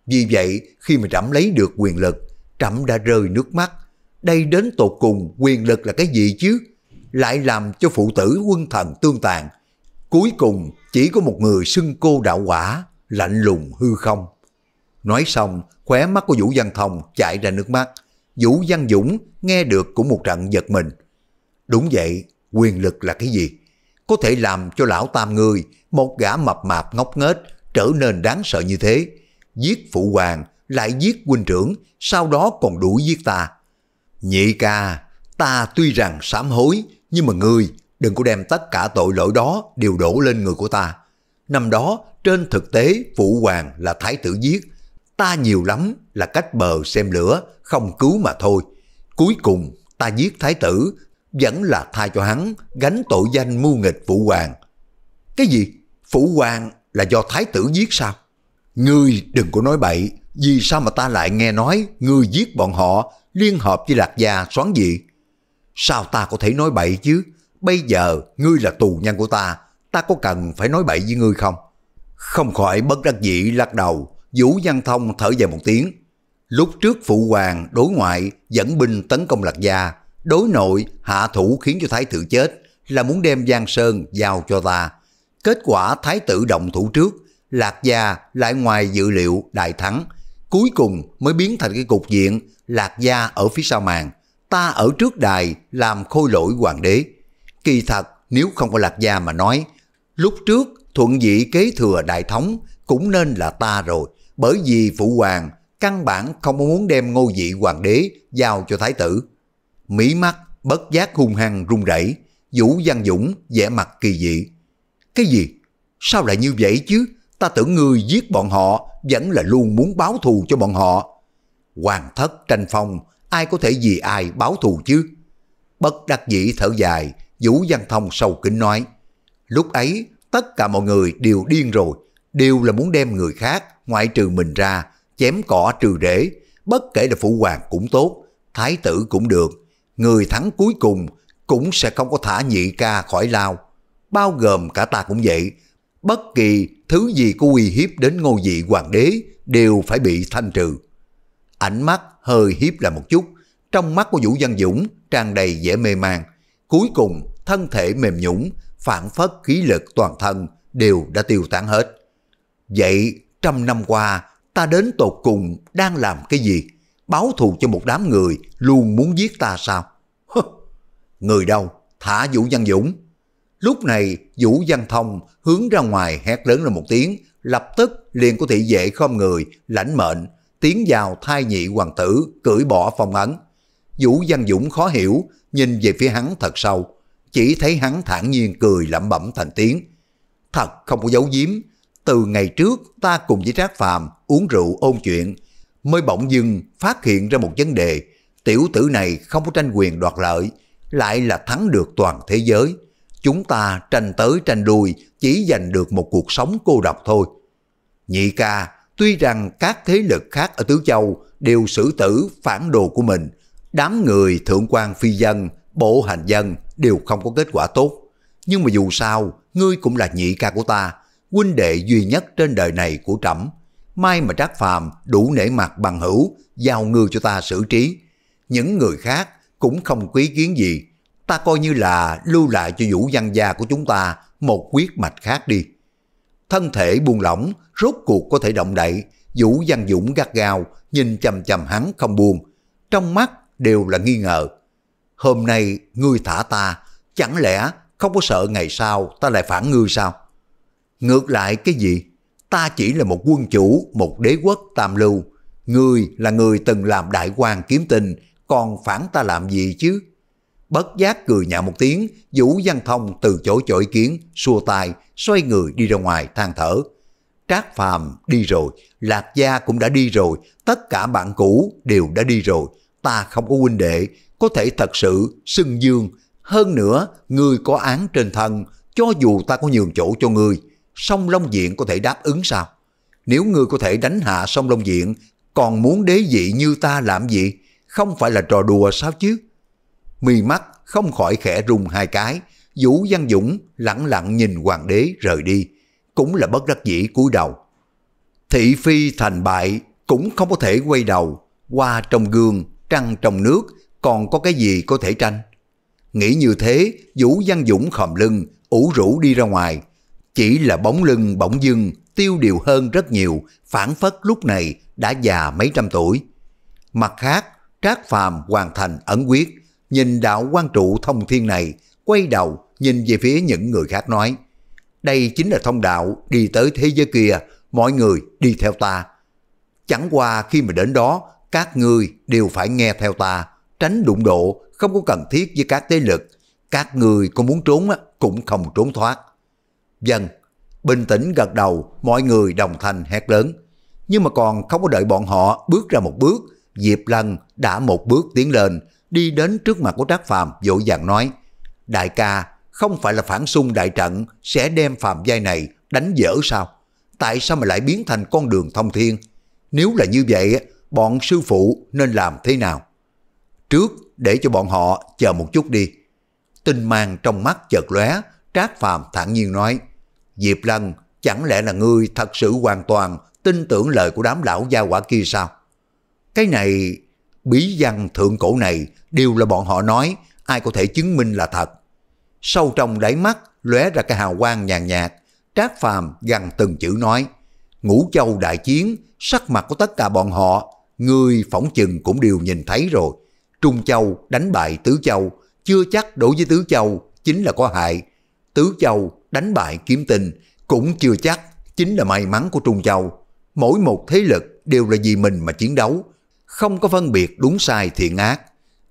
Vì vậy, khi mà trẫm lấy được quyền lực, trẫm đã rơi nước mắt. Đây đến tột cùng quyền lực là cái gì chứ? lại làm cho phụ tử quân thần tương tàn. Cuối cùng chỉ có một người xưng cô đạo quả, lạnh lùng hư không. Nói xong, khóe mắt của Vũ Văn Thông chạy ra nước mắt. Vũ Văn Dũng nghe được cũng một trận giật mình. Đúng vậy, quyền lực là cái gì? Có thể làm cho lão tam người, một gã mập mạp ngốc nghếch trở nên đáng sợ như thế. Giết phụ hoàng, lại giết huynh trưởng, sau đó còn đuổi giết ta. Nhị ca, ta tuy rằng sám hối, nhưng mà ngươi đừng có đem tất cả tội lỗi đó đều đổ lên người của ta. Năm đó trên thực tế phụ hoàng là thái tử giết. Ta nhiều lắm là cách bờ xem lửa, không cứu mà thôi. Cuối cùng ta giết thái tử vẫn là tha cho hắn gánh tội danh mưu nghịch phụ hoàng. Cái gì? Phụ hoàng là do thái tử giết sao? Ngươi đừng có nói bậy, vì sao mà ta lại nghe nói ngươi giết bọn họ liên hợp với lạc gia xoán dị? Sao ta có thể nói bậy chứ? Bây giờ ngươi là tù nhân của ta, ta có cần phải nói bậy với ngươi không? Không khỏi bất đắc dĩ lắc đầu, Vũ Văn Thông thở dài một tiếng. Lúc trước phụ hoàng đối ngoại dẫn binh tấn công Lạc Gia, đối nội hạ thủ khiến cho thái tử chết là muốn đem Giang Sơn giao cho ta. Kết quả thái tử động thủ trước, Lạc Gia lại ngoài dự liệu đại thắng, cuối cùng mới biến thành cái cục diện Lạc Gia ở phía sau màn ta ở trước đài làm khôi lỗi hoàng đế. Kỳ thật, nếu không có lạc gia mà nói, lúc trước thuận dị kế thừa đại thống cũng nên là ta rồi, bởi vì phụ hoàng căn bản không muốn đem ngôi vị hoàng đế giao cho thái tử. Mỹ mắt bất giác hung hăng run rẩy, Vũ Văn Dũng vẻ mặt kỳ dị. Cái gì? Sao lại như vậy chứ? Ta tưởng ngươi giết bọn họ vẫn là luôn muốn báo thù cho bọn họ. Hoàng thất tranh phong ai có thể vì ai báo thù chứ? Bất đắc dĩ thở dài, Vũ Văn Thông sâu kính nói, lúc ấy tất cả mọi người đều điên rồi, đều là muốn đem người khác ngoại trừ mình ra, chém cỏ trừ rễ, bất kể là phụ hoàng cũng tốt, thái tử cũng được, người thắng cuối cùng cũng sẽ không có thả nhị ca khỏi lao, bao gồm cả ta cũng vậy, bất kỳ thứ gì có uy hiếp đến ngôi vị hoàng đế đều phải bị thanh trừ. Ánh mắt hơi hiếp lại một chút, trong mắt của Vũ Văn Dũng tràn đầy vẻ mê man. Cuối cùng, thân thể mềm nhũng, phản phất khí lực toàn thân đều đã tiêu tán hết. Vậy, trăm năm qua, ta đến tột cùng đang làm cái gì? Báo thù cho một đám người luôn muốn giết ta sao? người đâu? Thả Vũ Văn Dũng. Lúc này, Vũ Văn Thông hướng ra ngoài hét lớn lên một tiếng, lập tức liền có thị vệ không người, lãnh mệnh, tiến vào thai nhị hoàng tử, cưỡi bỏ phong ấn. Vũ Văn Dũng khó hiểu, nhìn về phía hắn thật sâu, chỉ thấy hắn thản nhiên cười lẩm bẩm thành tiếng. Thật không có giấu giếm, từ ngày trước ta cùng với Trác Phàm uống rượu ôn chuyện, mới bỗng dưng phát hiện ra một vấn đề, tiểu tử này không có tranh quyền đoạt lợi, lại là thắng được toàn thế giới. Chúng ta tranh tới tranh lui chỉ giành được một cuộc sống cô độc thôi. Nhị ca, Tuy rằng các thế lực khác ở Tứ Châu đều xử tử phản đồ của mình, đám người thượng quan phi dân, bộ hành dân đều không có kết quả tốt. Nhưng mà dù sao, ngươi cũng là nhị ca của ta, huynh đệ duy nhất trên đời này của trẫm May mà Trác Phàm đủ nể mặt bằng hữu, giao ngươi cho ta xử trí. Những người khác cũng không quý kiến gì. Ta coi như là lưu lại cho vũ văn gia của chúng ta một quyết mạch khác đi. Thân thể buông lỏng, rốt cuộc có thể động đậy, Vũ Văn Dũng gắt gao, nhìn chằm chằm hắn không buồn, trong mắt đều là nghi ngờ. Hôm nay ngươi thả ta, chẳng lẽ không có sợ ngày sau ta lại phản ngươi sao? Ngược lại cái gì? Ta chỉ là một quân chủ, một đế quốc tam lưu. Ngươi là người từng làm đại quan kiếm tình, còn phản ta làm gì chứ? Bất giác cười nhạo một tiếng, Vũ Văn Thông từ chỗ chỗ ý kiến, xua tay, xoay người đi ra ngoài than thở. Trác Phàm đi rồi, Lạc Gia cũng đã đi rồi, tất cả bạn cũ đều đã đi rồi, ta không có huynh đệ, có thể thật sự xưng dương, hơn nữa ngươi có án trên thân, cho dù ta có nhường chỗ cho ngươi, song Long Diện có thể đáp ứng sao? Nếu ngươi có thể đánh hạ song Long Diện, còn muốn đế dị như ta làm gì? Không phải là trò đùa sao chứ? Mì mắt không khỏi khẽ rung hai cái, Vũ Văn Dũng lặng lặng nhìn hoàng đế rời đi cũng là bất đắc dĩ cúi đầu. Thị phi thành bại cũng không có thể quay đầu, qua trong gương, trăng trong nước, còn có cái gì có thể tranh. Nghĩ như thế, Vũ Văn Dũng khòm lưng, ủ rũ đi ra ngoài. Chỉ là bóng lưng bỗng dưng, tiêu điều hơn rất nhiều, phản phất lúc này đã già mấy trăm tuổi. Mặt khác, Trác Phàm hoàn thành ẩn quyết, nhìn đạo quan trụ thông thiên này, quay đầu nhìn về phía những người khác nói đây chính là thông đạo đi tới thế giới kia, mọi người đi theo ta. Chẳng qua khi mà đến đó, các ngươi đều phải nghe theo ta, tránh đụng độ, không có cần thiết với các thế lực. Các người có muốn trốn cũng không trốn thoát. Dân, bình tĩnh gật đầu, mọi người đồng thanh hét lớn. Nhưng mà còn không có đợi bọn họ bước ra một bước, Diệp Lân đã một bước tiến lên, đi đến trước mặt của Trác Phàm dỗ dàng nói, Đại ca, không phải là phản xung đại trận sẽ đem phạm giai này đánh dở sao? Tại sao mà lại biến thành con đường thông thiên? Nếu là như vậy, bọn sư phụ nên làm thế nào? Trước để cho bọn họ chờ một chút đi. Tinh mang trong mắt chợt lóe, Trác Phàm thản nhiên nói, Diệp Lân, chẳng lẽ là ngươi thật sự hoàn toàn tin tưởng lời của đám lão gia quả kia sao? Cái này, bí văn thượng cổ này đều là bọn họ nói, ai có thể chứng minh là thật. Sâu trong đáy mắt lóe ra cái hào quang nhàn nhạt, Trác Phàm gằn từng chữ nói: "Ngũ Châu đại chiến, sắc mặt của tất cả bọn họ, người phỏng chừng cũng đều nhìn thấy rồi. Trung Châu đánh bại Tứ Châu, chưa chắc đối với Tứ Châu chính là có hại. Tứ Châu đánh bại Kiếm Tinh cũng chưa chắc chính là may mắn của Trung Châu. Mỗi một thế lực đều là vì mình mà chiến đấu, không có phân biệt đúng sai thiện ác.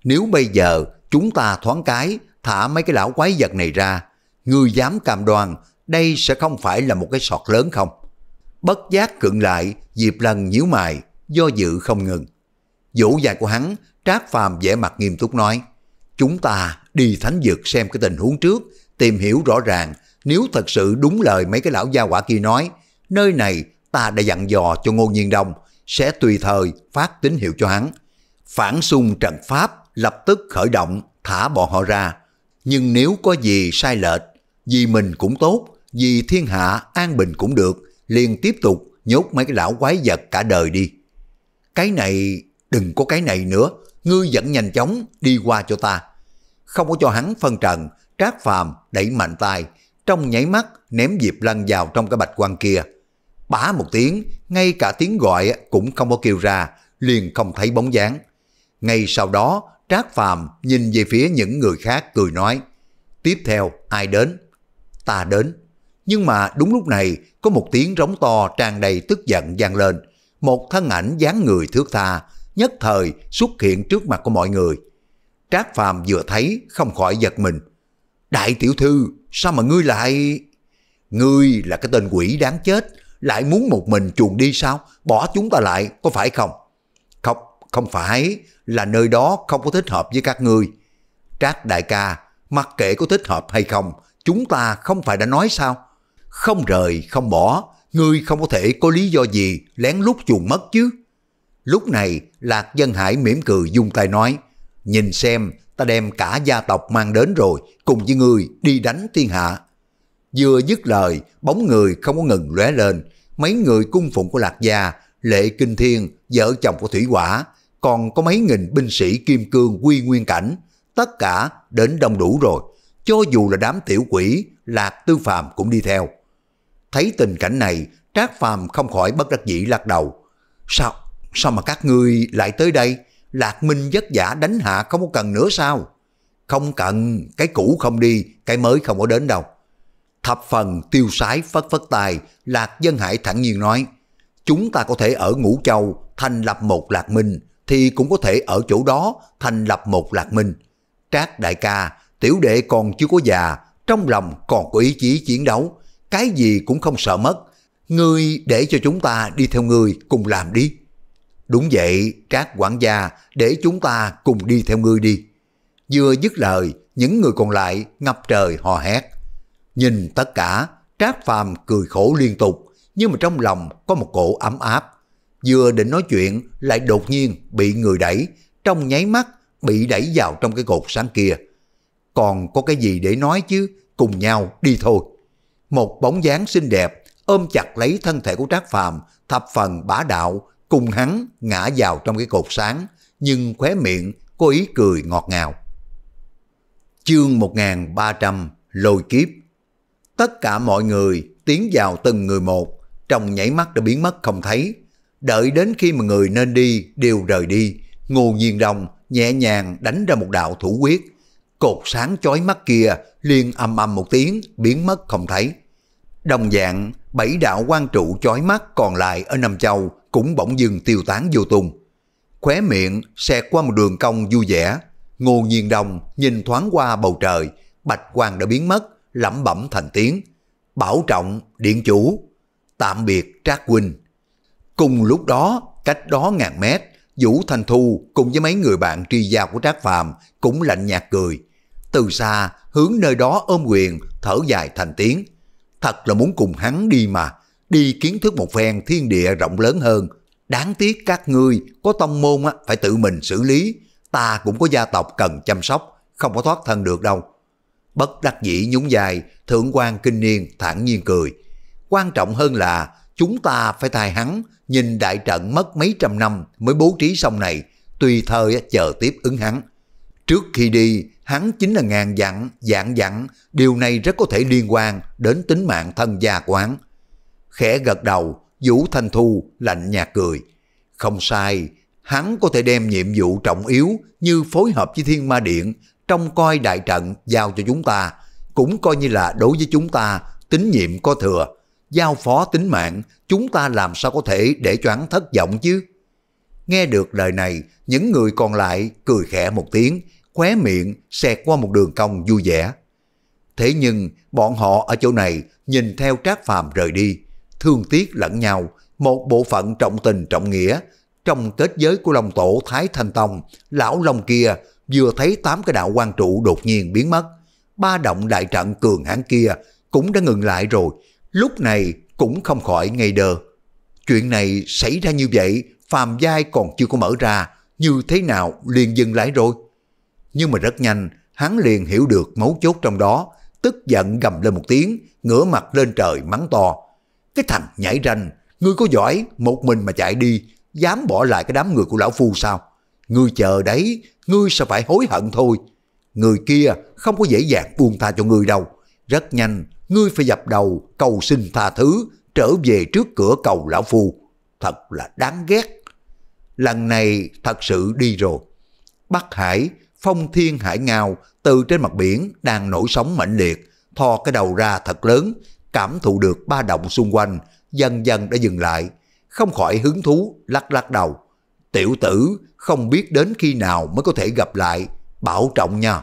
Nếu bây giờ chúng ta thoáng cái thả mấy cái lão quái vật này ra, ngươi dám cam đoan đây sẽ không phải là một cái sọt lớn không? Bất giác cựng lại, dịp lần nhíu mày, do dự không ngừng. Vũ dài của hắn, Trác Phàm vẻ mặt nghiêm túc nói, chúng ta đi thánh dược xem cái tình huống trước, tìm hiểu rõ ràng, nếu thật sự đúng lời mấy cái lão gia quả kia nói, nơi này ta đã dặn dò cho Ngô Nhiên Đông, sẽ tùy thời phát tín hiệu cho hắn. Phản xung trận pháp lập tức khởi động, thả bọn họ ra, nhưng nếu có gì sai lệch, vì mình cũng tốt, vì thiên hạ an bình cũng được, liền tiếp tục nhốt mấy cái lão quái vật cả đời đi. Cái này, đừng có cái này nữa, ngươi vẫn nhanh chóng đi qua cho ta. Không có cho hắn phân trần, trác phàm đẩy mạnh tay, trong nháy mắt ném Diệp Lăng vào trong cái bạch quan kia. Bá một tiếng, ngay cả tiếng gọi cũng không có kêu ra, liền không thấy bóng dáng. Ngay sau đó, Trác Phàm nhìn về phía những người khác cười nói, tiếp theo ai đến? Ta đến. Nhưng mà đúng lúc này có một tiếng rống to tràn đầy tức giận vang lên. Một thân ảnh dáng người thước tha nhất thời xuất hiện trước mặt của mọi người. Trác Phàm vừa thấy không khỏi giật mình. Đại tiểu thư, sao mà ngươi lại... Ngươi là cái tên quỷ đáng chết, lại muốn một mình chuồn đi sao? Bỏ chúng ta lại, có phải không? không phải là nơi đó không có thích hợp với các ngươi. Trác đại ca, mặc kệ có thích hợp hay không, chúng ta không phải đã nói sao? Không rời, không bỏ, ngươi không có thể có lý do gì lén lút chuồn mất chứ. Lúc này, Lạc Dân Hải mỉm cười dung tay nói, nhìn xem ta đem cả gia tộc mang đến rồi, cùng với ngươi đi đánh thiên hạ. Vừa dứt lời, bóng người không có ngừng lóe lên, mấy người cung phụng của Lạc Gia, Lệ Kinh Thiên, vợ chồng của Thủy Quả, còn có mấy nghìn binh sĩ kim cương quy nguyên cảnh, tất cả đến đông đủ rồi, cho dù là đám tiểu quỷ, Lạc Tư Phạm cũng đi theo. Thấy tình cảnh này, Trác Phàm không khỏi bất đắc dĩ lắc đầu. Sao, sao mà các ngươi lại tới đây? Lạc Minh vất giả đánh hạ không có cần nữa sao? Không cần, cái cũ không đi, cái mới không có đến đâu. Thập phần tiêu sái phất phất tài, Lạc Dân Hải thẳng nhiên nói, chúng ta có thể ở Ngũ Châu thành lập một Lạc Minh, thì cũng có thể ở chỗ đó thành lập một lạc minh. Trác đại ca, tiểu đệ còn chưa có già, trong lòng còn có ý chí chiến đấu, cái gì cũng không sợ mất. Ngươi để cho chúng ta đi theo ngươi cùng làm đi. Đúng vậy, Trác quản gia, để chúng ta cùng đi theo ngươi đi. Vừa dứt lời, những người còn lại ngập trời hò hét. Nhìn tất cả, Trác Phàm cười khổ liên tục, nhưng mà trong lòng có một cổ ấm áp, vừa định nói chuyện lại đột nhiên bị người đẩy, trong nháy mắt bị đẩy vào trong cái cột sáng kia. Còn có cái gì để nói chứ, cùng nhau đi thôi. Một bóng dáng xinh đẹp ôm chặt lấy thân thể của Trác Phàm, thập phần bá đạo, cùng hắn ngã vào trong cái cột sáng, nhưng khóe miệng có ý cười ngọt ngào. Chương 1300 Lôi kiếp Tất cả mọi người tiến vào từng người một, trong nháy mắt đã biến mất không thấy, Đợi đến khi mà người nên đi đều rời đi, Ngô Nhiên Đồng nhẹ nhàng đánh ra một đạo thủ quyết. Cột sáng chói mắt kia liền âm âm một tiếng biến mất không thấy. Đồng dạng, bảy đạo quan trụ chói mắt còn lại ở Nam Châu cũng bỗng dừng tiêu tán vô tung. Khóe miệng xẹt qua một đường cong vui vẻ, Ngô Nhiên Đồng nhìn thoáng qua bầu trời, bạch quang đã biến mất, lẩm bẩm thành tiếng. Bảo trọng, điện chủ, tạm biệt Trác Huynh. Cùng lúc đó, cách đó ngàn mét, Vũ thanh Thu cùng với mấy người bạn tri gia của Trác Phàm cũng lạnh nhạt cười. Từ xa, hướng nơi đó ôm quyền, thở dài thành tiếng. Thật là muốn cùng hắn đi mà, đi kiến thức một phen thiên địa rộng lớn hơn. Đáng tiếc các ngươi có tông môn phải tự mình xử lý, ta cũng có gia tộc cần chăm sóc, không có thoát thân được đâu. Bất đắc dĩ nhúng dài, thượng quan kinh niên thản nhiên cười. Quan trọng hơn là Chúng ta phải thay hắn, nhìn đại trận mất mấy trăm năm mới bố trí xong này, tùy thời chờ tiếp ứng hắn. Trước khi đi, hắn chính là ngàn dặn, dạng dặn, điều này rất có thể liên quan đến tính mạng thân gia của Khẽ gật đầu, Vũ Thanh Thu lạnh nhạt cười. Không sai, hắn có thể đem nhiệm vụ trọng yếu như phối hợp với Thiên Ma Điện, trong coi đại trận giao cho chúng ta, cũng coi như là đối với chúng ta tín nhiệm có thừa, giao phó tính mạng, chúng ta làm sao có thể để cho hắn thất vọng chứ? Nghe được lời này, những người còn lại cười khẽ một tiếng, khóe miệng xẹt qua một đường cong vui vẻ. Thế nhưng, bọn họ ở chỗ này nhìn theo trác phàm rời đi, thương tiếc lẫn nhau, một bộ phận trọng tình trọng nghĩa. Trong kết giới của Long Tổ Thái Thanh Tông, lão Long kia vừa thấy tám cái đạo quan trụ đột nhiên biến mất. Ba động đại trận cường hãn kia cũng đã ngừng lại rồi, lúc này cũng không khỏi ngây đờ. Chuyện này xảy ra như vậy, phàm giai còn chưa có mở ra, như thế nào liền dừng lại rồi. Nhưng mà rất nhanh, hắn liền hiểu được mấu chốt trong đó, tức giận gầm lên một tiếng, ngửa mặt lên trời mắng to. Cái thằng nhảy ranh, ngươi có giỏi, một mình mà chạy đi, dám bỏ lại cái đám người của lão phu sao? Ngươi chờ đấy, ngươi sẽ phải hối hận thôi. Người kia không có dễ dàng buông tha cho ngươi đâu. Rất nhanh, ngươi phải dập đầu cầu xin tha thứ, trở về trước cửa cầu lão phu. Thật là đáng ghét. Lần này thật sự đi rồi. Bắc Hải, phong thiên hải Ngao từ trên mặt biển đang nổi sóng mãnh liệt, thò cái đầu ra thật lớn, cảm thụ được ba động xung quanh, dần dần đã dừng lại, không khỏi hứng thú lắc lắc đầu. Tiểu tử không biết đến khi nào mới có thể gặp lại, bảo trọng nha.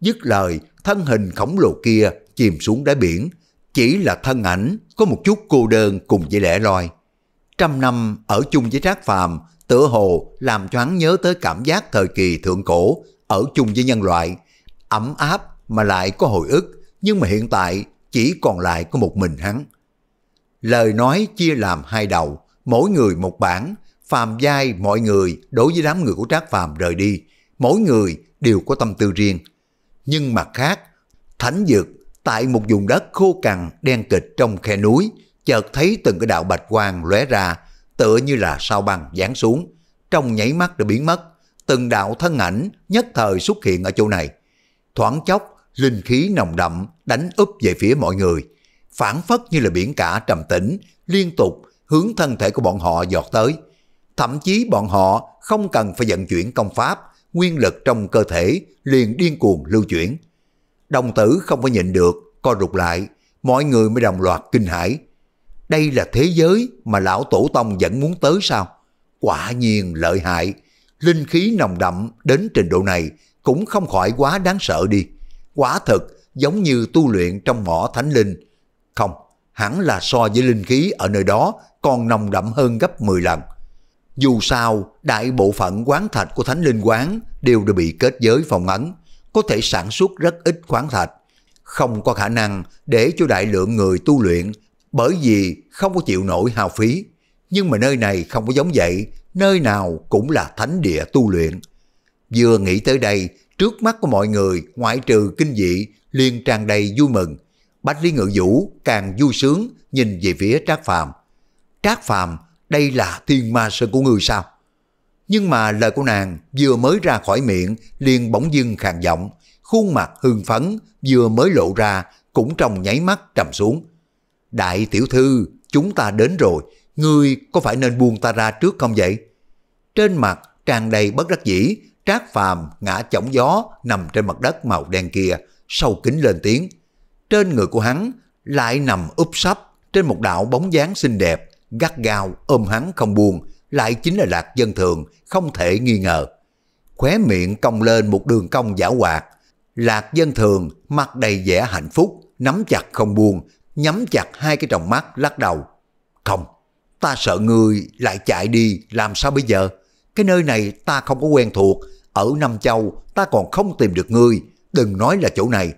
Dứt lời, thân hình khổng lồ kia chìm xuống đáy biển, chỉ là thân ảnh có một chút cô đơn cùng với lẻ loi. Trăm năm ở chung với Trác Phàm, tựa hồ làm cho hắn nhớ tới cảm giác thời kỳ thượng cổ ở chung với nhân loại, ấm áp mà lại có hồi ức, nhưng mà hiện tại chỉ còn lại có một mình hắn. Lời nói chia làm hai đầu, mỗi người một bản, phàm giai mọi người đối với đám người của Trác Phàm rời đi, mỗi người đều có tâm tư riêng nhưng mặt khác, thánh dược tại một vùng đất khô cằn đen kịch trong khe núi, chợt thấy từng cái đạo bạch quang lóe ra, tựa như là sao băng giáng xuống, trong nháy mắt đã biến mất, từng đạo thân ảnh nhất thời xuất hiện ở chỗ này. Thoáng chốc, linh khí nồng đậm đánh úp về phía mọi người, phản phất như là biển cả trầm tĩnh, liên tục hướng thân thể của bọn họ dọt tới. Thậm chí bọn họ không cần phải vận chuyển công pháp nguyên lực trong cơ thể liền điên cuồng lưu chuyển. Đồng tử không có nhịn được, co rụt lại, mọi người mới đồng loạt kinh hãi. Đây là thế giới mà lão tổ tông vẫn muốn tới sao? Quả nhiên lợi hại, linh khí nồng đậm đến trình độ này cũng không khỏi quá đáng sợ đi. Quả thực giống như tu luyện trong mỏ thánh linh. Không, hẳn là so với linh khí ở nơi đó còn nồng đậm hơn gấp 10 lần. Dù sao, đại bộ phận quán thạch của Thánh Linh Quán đều đã bị kết giới phòng ấn, có thể sản xuất rất ít khoáng thạch, không có khả năng để cho đại lượng người tu luyện bởi vì không có chịu nổi hao phí. Nhưng mà nơi này không có giống vậy, nơi nào cũng là thánh địa tu luyện. Vừa nghĩ tới đây, trước mắt của mọi người ngoại trừ kinh dị liên tràn đầy vui mừng. Bách Lý Ngự Vũ càng vui sướng nhìn về phía Trác Phàm. Trác Phàm đây là thiên ma sơn của người sao? Nhưng mà lời của nàng vừa mới ra khỏi miệng liền bỗng dưng khàn giọng, khuôn mặt hưng phấn vừa mới lộ ra cũng trong nháy mắt trầm xuống. Đại tiểu thư, chúng ta đến rồi, ngươi có phải nên buông ta ra trước không vậy? Trên mặt tràn đầy bất đắc dĩ, trác phàm ngã chỏng gió nằm trên mặt đất màu đen kia, sâu kính lên tiếng. Trên người của hắn lại nằm úp sấp trên một đạo bóng dáng xinh đẹp gắt gao ôm hắn không buồn, lại chính là lạc dân thường, không thể nghi ngờ. Khóe miệng cong lên một đường cong giả hoạt, lạc dân thường mặt đầy vẻ hạnh phúc, nắm chặt không buồn, nhắm chặt hai cái tròng mắt lắc đầu. Không, ta sợ người lại chạy đi, làm sao bây giờ? Cái nơi này ta không có quen thuộc, ở Nam Châu ta còn không tìm được ngươi, đừng nói là chỗ này.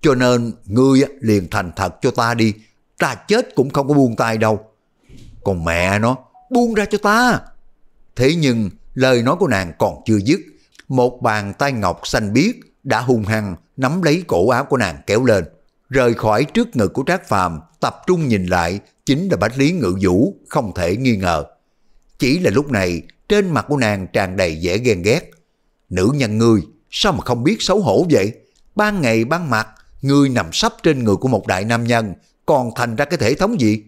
Cho nên ngươi liền thành thật cho ta đi, ta chết cũng không có buông tay đâu. Còn mẹ nó, buông ra cho ta. Thế nhưng lời nói của nàng còn chưa dứt. Một bàn tay ngọc xanh biếc đã hung hăng nắm lấy cổ áo của nàng kéo lên. Rời khỏi trước ngực của Trác Phàm tập trung nhìn lại chính là Bách Lý Ngự Vũ, không thể nghi ngờ. Chỉ là lúc này, trên mặt của nàng tràn đầy vẻ ghen ghét. Nữ nhân ngươi, sao mà không biết xấu hổ vậy? Ban ngày ban mặt, ngươi nằm sắp trên người của một đại nam nhân, còn thành ra cái thể thống gì?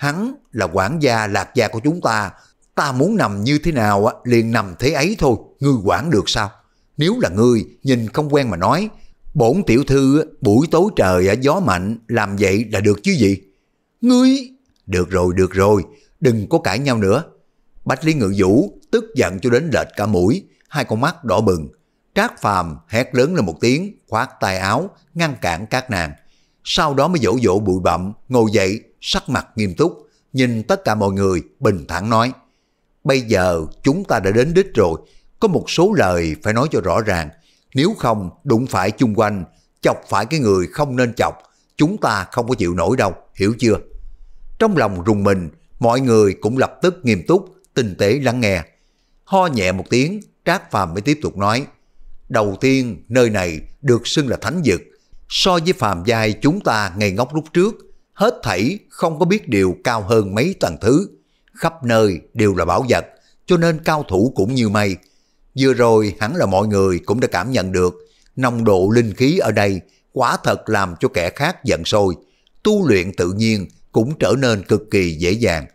Hắn là quản gia lạc gia của chúng ta, ta muốn nằm như thế nào liền nằm thế ấy thôi, ngươi quản được sao? Nếu là ngươi, nhìn không quen mà nói, bổn tiểu thư buổi tối trời gió mạnh, làm vậy là được chứ gì? Ngươi... Được rồi, được rồi, đừng có cãi nhau nữa. Bách Lý Ngự Vũ tức giận cho đến lệch cả mũi, hai con mắt đỏ bừng. Trác Phàm hét lớn lên một tiếng, khoát tay áo, ngăn cản các nàng. Sau đó mới dỗ dỗ bụi bặm, ngồi dậy sắc mặt nghiêm túc, nhìn tất cả mọi người bình thản nói. Bây giờ chúng ta đã đến đích rồi, có một số lời phải nói cho rõ ràng. Nếu không đụng phải chung quanh, chọc phải cái người không nên chọc, chúng ta không có chịu nổi đâu, hiểu chưa? Trong lòng rùng mình, mọi người cũng lập tức nghiêm túc, tinh tế lắng nghe. Ho nhẹ một tiếng, Trác Phàm mới tiếp tục nói. Đầu tiên, nơi này được xưng là thánh vực. So với phàm giai chúng ta ngày ngốc lúc trước, hết thảy không có biết điều cao hơn mấy tầng thứ. Khắp nơi đều là bảo vật, cho nên cao thủ cũng như mây. Vừa rồi hẳn là mọi người cũng đã cảm nhận được, nồng độ linh khí ở đây quả thật làm cho kẻ khác giận sôi. Tu luyện tự nhiên cũng trở nên cực kỳ dễ dàng.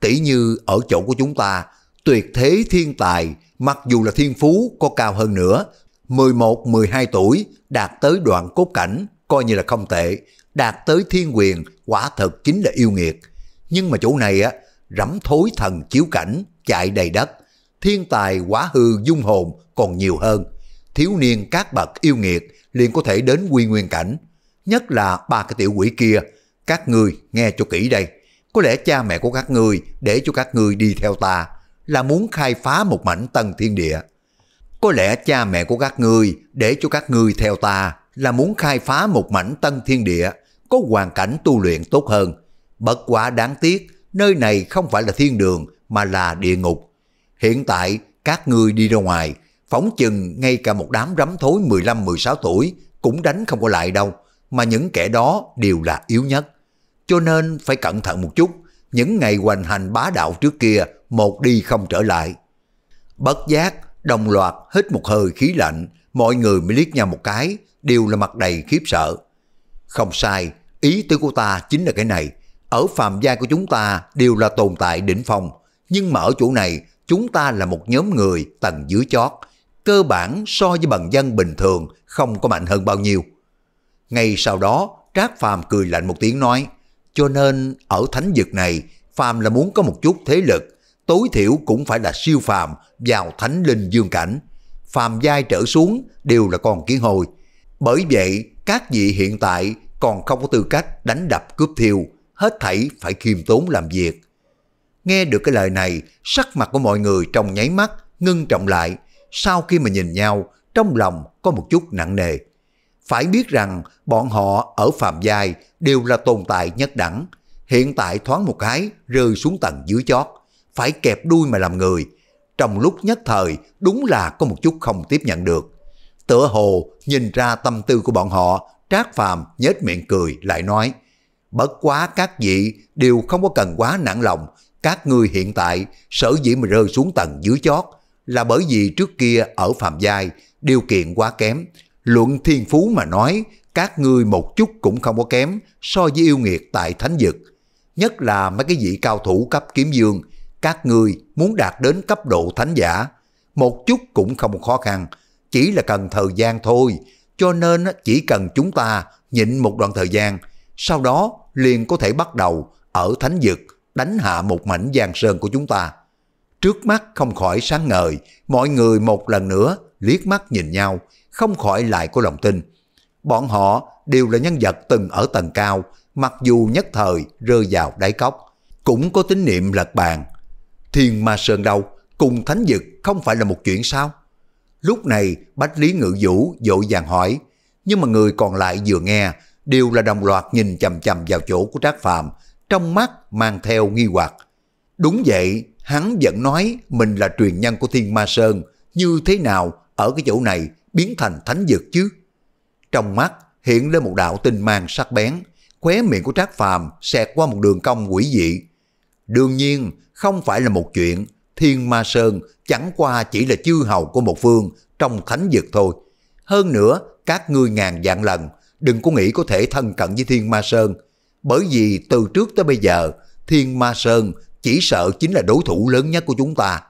Tỷ như ở chỗ của chúng ta, tuyệt thế thiên tài, mặc dù là thiên phú có cao hơn nữa, 11-12 tuổi đạt tới đoạn cốt cảnh coi như là không tệ, đạt tới thiên quyền quả thật chính là yêu nghiệt. Nhưng mà chỗ này á, rắm thối thần chiếu cảnh, chạy đầy đất, thiên tài quá hư dung hồn còn nhiều hơn. Thiếu niên các bậc yêu nghiệt liền có thể đến quy nguyên cảnh. Nhất là ba cái tiểu quỷ kia, các ngươi nghe cho kỹ đây. Có lẽ cha mẹ của các ngươi để cho các ngươi đi theo ta là muốn khai phá một mảnh tầng thiên địa. Có lẽ cha mẹ của các ngươi để cho các ngươi theo ta là muốn khai phá một mảnh tân thiên địa có hoàn cảnh tu luyện tốt hơn. Bất quá đáng tiếc, nơi này không phải là thiên đường mà là địa ngục. Hiện tại, các ngươi đi ra ngoài, phóng chừng ngay cả một đám rắm thối 15-16 tuổi cũng đánh không có lại đâu, mà những kẻ đó đều là yếu nhất. Cho nên phải cẩn thận một chút, những ngày hoành hành bá đạo trước kia một đi không trở lại. Bất giác, đồng loạt hít một hơi khí lạnh, mọi người mới liếc nhau một cái, đều là mặt đầy khiếp sợ. Không sai, ý tư của ta chính là cái này. Ở phàm gia của chúng ta đều là tồn tại đỉnh phong. Nhưng mà ở chỗ này, chúng ta là một nhóm người tầng dưới chót. Cơ bản so với bằng dân bình thường không có mạnh hơn bao nhiêu. Ngay sau đó, Trác Phàm cười lạnh một tiếng nói, cho nên ở thánh vực này, Phàm là muốn có một chút thế lực, tối thiểu cũng phải là siêu phàm vào thánh linh dương cảnh. Phàm giai trở xuống đều là con kiến hồi. Bởi vậy, các vị hiện tại còn không có tư cách đánh đập cướp thiêu, hết thảy phải khiêm tốn làm việc. Nghe được cái lời này, sắc mặt của mọi người trong nháy mắt, ngưng trọng lại, sau khi mà nhìn nhau, trong lòng có một chút nặng nề. Phải biết rằng bọn họ ở phàm giai đều là tồn tại nhất đẳng, hiện tại thoáng một cái rơi xuống tầng dưới chót, phải kẹp đuôi mà làm người. Trong lúc nhất thời, đúng là có một chút không tiếp nhận được. Tựa hồ nhìn ra tâm tư của bọn họ, Trác Phàm nhếch miệng cười lại nói, bất quá các vị đều không có cần quá nặng lòng, các ngươi hiện tại sở dĩ mà rơi xuống tầng dưới chót là bởi vì trước kia ở Phạm Giai điều kiện quá kém, luận thiên phú mà nói các ngươi một chút cũng không có kém so với yêu nghiệt tại Thánh vực Nhất là mấy cái vị cao thủ cấp kiếm dương, các ngươi muốn đạt đến cấp độ thánh giả, một chút cũng không khó khăn, chỉ là cần thời gian thôi, cho nên chỉ cần chúng ta nhịn một đoạn thời gian, sau đó liền có thể bắt đầu ở thánh vực đánh hạ một mảnh giang sơn của chúng ta. Trước mắt không khỏi sáng ngời, mọi người một lần nữa liếc mắt nhìn nhau, không khỏi lại có lòng tin. Bọn họ đều là nhân vật từng ở tầng cao, mặc dù nhất thời rơi vào đáy cốc, cũng có tín niệm lật bàn. Thiên Ma Sơn đâu, cùng thánh vực không phải là một chuyện sao? Lúc này Bách Lý Ngự Vũ dội vàng hỏi, nhưng mà người còn lại vừa nghe đều là đồng loạt nhìn chầm chầm vào chỗ của Trác Phạm, trong mắt mang theo nghi hoặc. Đúng vậy, hắn vẫn nói mình là truyền nhân của Thiên Ma Sơn, như thế nào ở cái chỗ này biến thành thánh dược chứ? Trong mắt hiện lên một đạo tinh mang sắc bén, khóe miệng của Trác Phàm xẹt qua một đường cong quỷ dị. Đương nhiên, không phải là một chuyện, Thiên Ma Sơn chẳng qua chỉ là chư hầu của một phương trong thánh vực thôi. Hơn nữa, các ngươi ngàn dạng lần, đừng có nghĩ có thể thân cận với Thiên Ma Sơn. Bởi vì từ trước tới bây giờ, Thiên Ma Sơn chỉ sợ chính là đối thủ lớn nhất của chúng ta.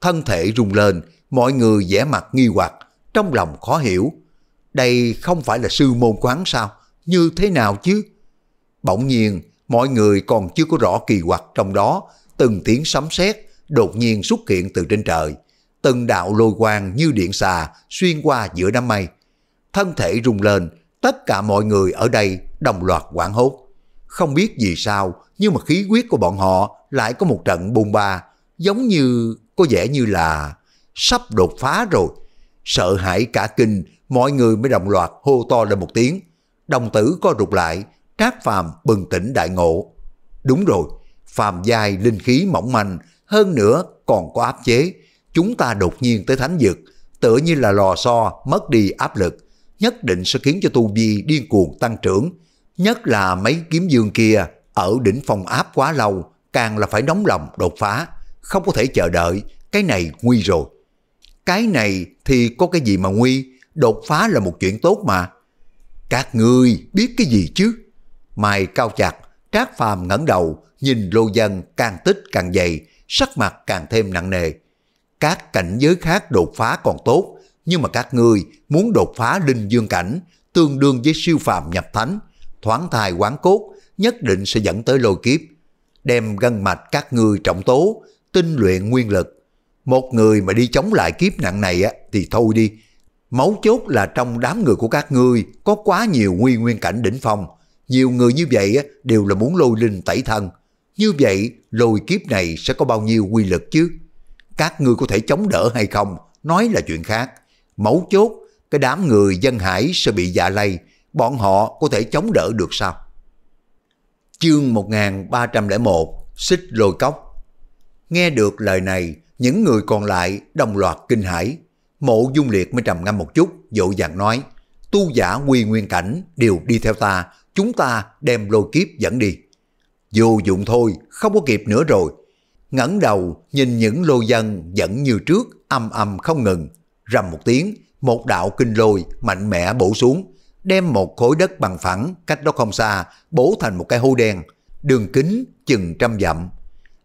Thân thể rung lên, mọi người vẻ mặt nghi hoặc, trong lòng khó hiểu. Đây không phải là sư môn quán sao? Như thế nào chứ? Bỗng nhiên, mọi người còn chưa có rõ kỳ quặc trong đó, từng tiếng sấm sét đột nhiên xuất hiện từ trên trời. Từng đạo lôi quang như điện xà xuyên qua giữa đám mây. Thân thể rung lên, tất cả mọi người ở đây đồng loạt quảng hốt. Không biết vì sao, nhưng mà khí quyết của bọn họ lại có một trận bùng ba, giống như có vẻ như là sắp đột phá rồi. Sợ hãi cả kinh, mọi người mới đồng loạt hô to lên một tiếng. Đồng tử co rụt lại, trác phàm bừng tỉnh đại ngộ. Đúng rồi, phàm giai linh khí mỏng manh hơn nữa còn có áp chế. Chúng ta đột nhiên tới thánh dực, tựa như là lò xo mất đi áp lực, nhất định sẽ khiến cho tu vi điên cuồng tăng trưởng. Nhất là mấy kiếm dương kia ở đỉnh phòng áp quá lâu, càng là phải nóng lòng đột phá, không có thể chờ đợi, cái này nguy rồi. Cái này thì có cái gì mà nguy, đột phá là một chuyện tốt mà. Các ngươi biết cái gì chứ? Mày cao chặt, trác phàm ngẩng đầu, nhìn lô dân càng tích càng dày, sắc mặt càng thêm nặng nề. Các cảnh giới khác đột phá còn tốt, nhưng mà các ngươi muốn đột phá linh dương cảnh, tương đương với siêu phàm nhập thánh, thoáng thai quán cốt, nhất định sẽ dẫn tới lôi kiếp. Đem gân mạch các ngươi trọng tố, tinh luyện nguyên lực. Một người mà đi chống lại kiếp nặng này á, thì thôi đi. Mấu chốt là trong đám người của các ngươi có quá nhiều nguyên nguyên cảnh đỉnh phong. Nhiều người như vậy á, đều là muốn lôi linh tẩy thân như vậy lôi kiếp này sẽ có bao nhiêu quy lực chứ? Các ngươi có thể chống đỡ hay không? Nói là chuyện khác. Mấu chốt, cái đám người dân hải sẽ bị dạ lây. Bọn họ có thể chống đỡ được sao? Chương 1301 Xích lôi cốc Nghe được lời này, những người còn lại đồng loạt kinh hãi. Mộ dung liệt mới trầm ngâm một chút, dỗ dàng nói, tu giả quy nguyên cảnh đều đi theo ta, chúng ta đem lôi kiếp dẫn đi. Vô dụng thôi, không có kịp nữa rồi. ngẩng đầu nhìn những lô dân vẫn như trước, âm âm không ngừng. Rầm một tiếng, một đạo kinh lôi mạnh mẽ bổ xuống, đem một khối đất bằng phẳng cách đó không xa bổ thành một cái hố đen, đường kính chừng trăm dặm.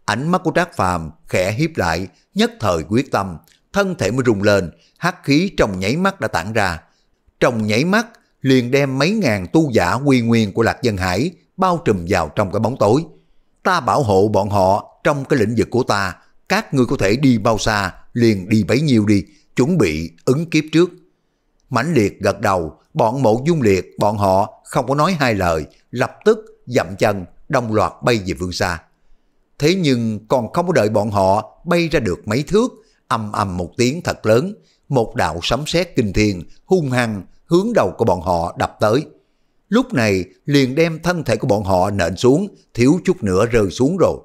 Ánh mắt của Trác Phàm khẽ hiếp lại, nhất thời quyết tâm, thân thể mới rung lên, hắc khí trong nháy mắt đã tản ra. Trong nháy mắt, liền đem mấy ngàn tu giả quy nguyên của Lạc Dân Hải bao trùm vào trong cái bóng tối. Ta bảo hộ bọn họ trong cái lĩnh vực của ta, các ngươi có thể đi bao xa, liền đi bấy nhiêu đi, chuẩn bị ứng kiếp trước. mãnh liệt gật đầu, bọn mộ dung liệt, bọn họ không có nói hai lời, lập tức dậm chân, đồng loạt bay về phương xa. Thế nhưng còn không có đợi bọn họ bay ra được mấy thước, ầm ầm một tiếng thật lớn, một đạo sấm sét kinh thiên hung hăng hướng đầu của bọn họ đập tới lúc này liền đem thân thể của bọn họ nện xuống, thiếu chút nữa rơi xuống rồi.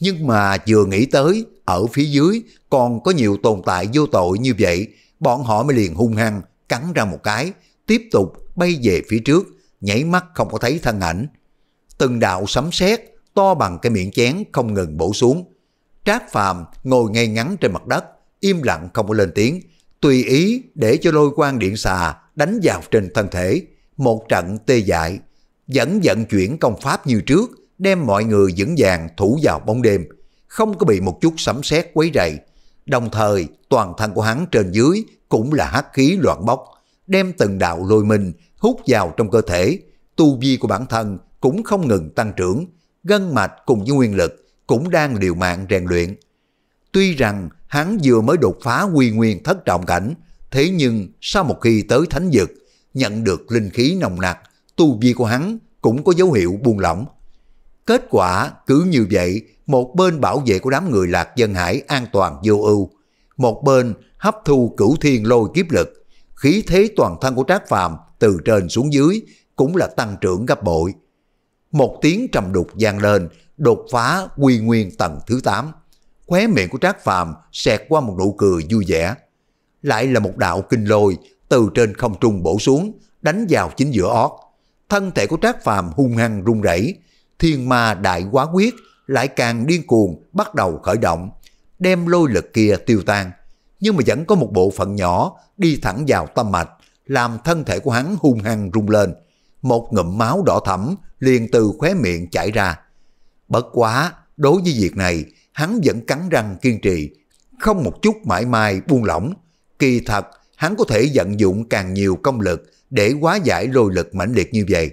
Nhưng mà vừa nghĩ tới, ở phía dưới còn có nhiều tồn tại vô tội như vậy, bọn họ mới liền hung hăng, cắn ra một cái, tiếp tục bay về phía trước, nhảy mắt không có thấy thân ảnh. Từng đạo sấm sét to bằng cái miệng chén không ngừng bổ xuống. Trác Phàm ngồi ngay ngắn trên mặt đất, im lặng không có lên tiếng, tùy ý để cho lôi quan điện xà đánh vào trên thân thể, một trận tê dại, vẫn vận chuyển công pháp như trước, đem mọi người vững vàng thủ vào bóng đêm, không có bị một chút sấm sét quấy rầy. Đồng thời, toàn thân của hắn trên dưới cũng là hắc khí loạn bốc, đem từng đạo lôi mình hút vào trong cơ thể, tu vi của bản thân cũng không ngừng tăng trưởng, gân mạch cùng với nguyên lực cũng đang liều mạng rèn luyện. Tuy rằng hắn vừa mới đột phá quy nguyên thất trọng cảnh, thế nhưng sau một khi tới thánh dực, nhận được linh khí nồng nặc, tu vi của hắn cũng có dấu hiệu buông lỏng. Kết quả cứ như vậy, một bên bảo vệ của đám người lạc dân hải an toàn vô ưu, một bên hấp thu cửu thiên lôi kiếp lực, khí thế toàn thân của Trác Phàm từ trên xuống dưới cũng là tăng trưởng gấp bội. Một tiếng trầm đục vang lên, đột phá quy nguyên tầng thứ 8. Khóe miệng của Trác Phàm xẹt qua một nụ cười vui vẻ. Lại là một đạo kinh lôi từ trên không trung bổ xuống, đánh vào chính giữa ót. Thân thể của Trác Phàm hung hăng run rẩy, thiên ma đại quá quyết lại càng điên cuồng bắt đầu khởi động, đem lôi lực kia tiêu tan, nhưng mà vẫn có một bộ phận nhỏ đi thẳng vào tâm mạch, làm thân thể của hắn hung hăng rung lên. Một ngụm máu đỏ thẫm liền từ khóe miệng chảy ra. Bất quá, đối với việc này, hắn vẫn cắn răng kiên trì, không một chút mãi mai buông lỏng. Kỳ thật, hắn có thể vận dụng càng nhiều công lực để hóa giải lôi lực mãnh liệt như vậy.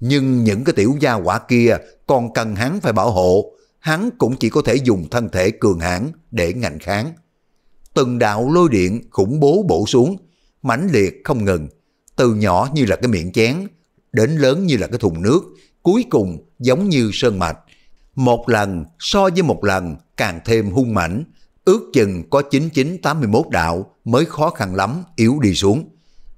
Nhưng những cái tiểu gia quả kia còn cần hắn phải bảo hộ, hắn cũng chỉ có thể dùng thân thể cường hãn để ngành kháng. Từng đạo lôi điện khủng bố bổ xuống, mãnh liệt không ngừng, từ nhỏ như là cái miệng chén, đến lớn như là cái thùng nước, cuối cùng giống như sơn mạch. Một lần so với một lần càng thêm hung mãnh, ước chừng có 9981 đạo mới khó khăn lắm yếu đi xuống.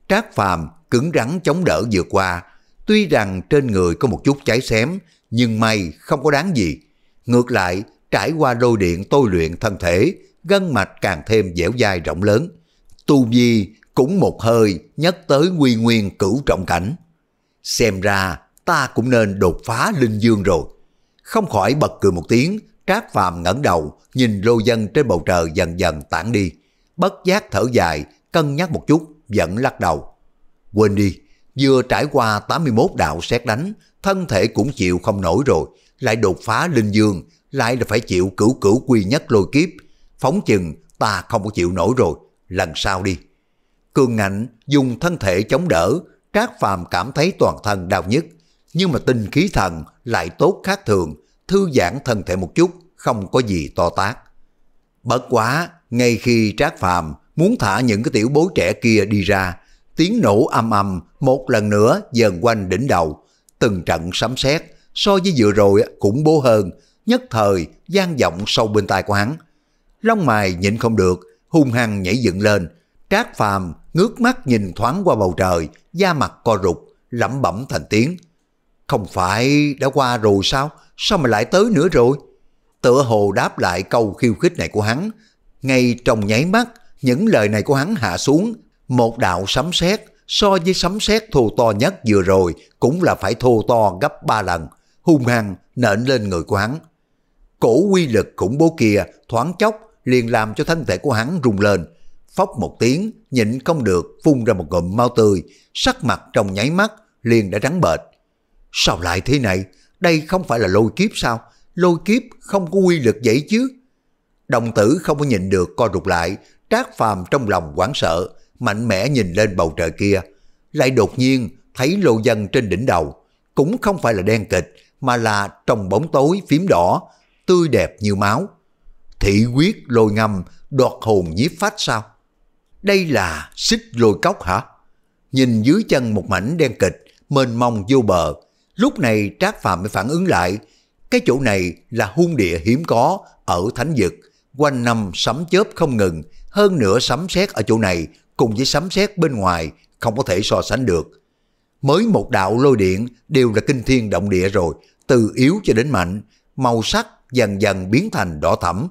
Trác Phàm cứng rắn chống đỡ vượt qua, tuy rằng trên người có một chút cháy xém, nhưng may không có đáng gì. Ngược lại, trải qua lôi điện tôi luyện thân thể, gân mạch càng thêm dẻo dai rộng lớn. Tu Vi cũng một hơi nhắc tới quy nguyên cửu trọng cảnh. Xem ra ta cũng nên đột phá linh dương rồi. Không khỏi bật cười một tiếng, Trác Phàm ngẩng đầu, nhìn lô dân trên bầu trời dần dần tản đi. Bất giác thở dài, cân nhắc một chút, vẫn lắc đầu. Quên đi, vừa trải qua 81 đạo xét đánh, thân thể cũng chịu không nổi rồi, lại đột phá linh dương, lại là phải chịu cửu cửu quy nhất lôi kiếp. Phóng chừng ta không có chịu nổi rồi, lần sau đi. Cường ngạnh dùng thân thể chống đỡ, Trác Phàm cảm thấy toàn thân đau nhức, nhưng mà tinh khí thần lại tốt khác thường, thư giãn thân thể một chút, không có gì to tác. Bất quá, ngay khi Trác Phàm muốn thả những cái tiểu bối trẻ kia đi ra, tiếng nổ âm âm một lần nữa dần quanh đỉnh đầu, từng trận sấm sét so với vừa rồi cũng bố hơn, nhất thời gian vọng sâu bên tai của hắn. Long mày nhịn không được, hung hăng nhảy dựng lên, Trác Phàm ngước mắt nhìn thoáng qua bầu trời, da mặt co rụt, lẩm bẩm thành tiếng. Không phải đã qua rồi sao? Sao mà lại tới nữa rồi? Tựa hồ đáp lại câu khiêu khích này của hắn. Ngay trong nháy mắt, những lời này của hắn hạ xuống. Một đạo sấm sét so với sấm sét thô to nhất vừa rồi cũng là phải thô to gấp ba lần. Hung hăng nện lên người của hắn. Cổ quy lực khủng bố kia thoáng chốc liền làm cho thân thể của hắn rung lên. Phóc một tiếng, nhịn không được phun ra một ngụm mau tươi, sắc mặt trong nháy mắt liền đã trắng bệch Sao lại thế này? Đây không phải là lôi kiếp sao? Lôi kiếp không có quy lực vậy chứ. Đồng tử không có nhìn được co rụt lại, trác phàm trong lòng hoảng sợ, mạnh mẽ nhìn lên bầu trời kia. Lại đột nhiên thấy lô dân trên đỉnh đầu, cũng không phải là đen kịch, mà là trong bóng tối phím đỏ, tươi đẹp như máu. Thị quyết lôi ngầm, đoạt hồn nhiếp phách sao? Đây là xích lôi cốc hả? Nhìn dưới chân một mảnh đen kịch, mênh mông vô bờ, Lúc này Trác Phạm mới phản ứng lại, cái chỗ này là hung địa hiếm có ở Thánh Dực, quanh năm sấm chớp không ngừng, hơn nữa sấm sét ở chỗ này cùng với sấm sét bên ngoài không có thể so sánh được. Mới một đạo lôi điện đều là kinh thiên động địa rồi, từ yếu cho đến mạnh, màu sắc dần dần biến thành đỏ thẫm.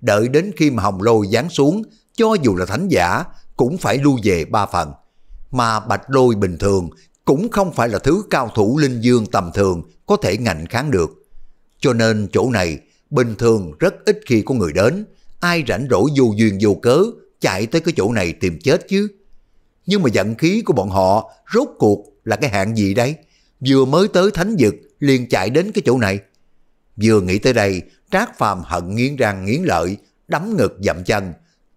Đợi đến khi mà hồng lôi giáng xuống, cho dù là thánh giả cũng phải lui về ba phần. Mà bạch lôi bình thường cũng không phải là thứ cao thủ linh dương tầm thường có thể ngạnh kháng được. Cho nên chỗ này bình thường rất ít khi có người đến, ai rảnh rỗi vô duyên vô cớ chạy tới cái chỗ này tìm chết chứ. Nhưng mà giận khí của bọn họ rốt cuộc là cái hạng gì đấy Vừa mới tới thánh vực liền chạy đến cái chỗ này. Vừa nghĩ tới đây, Trác Phàm hận nghiến răng nghiến lợi, đấm ngực dậm chân.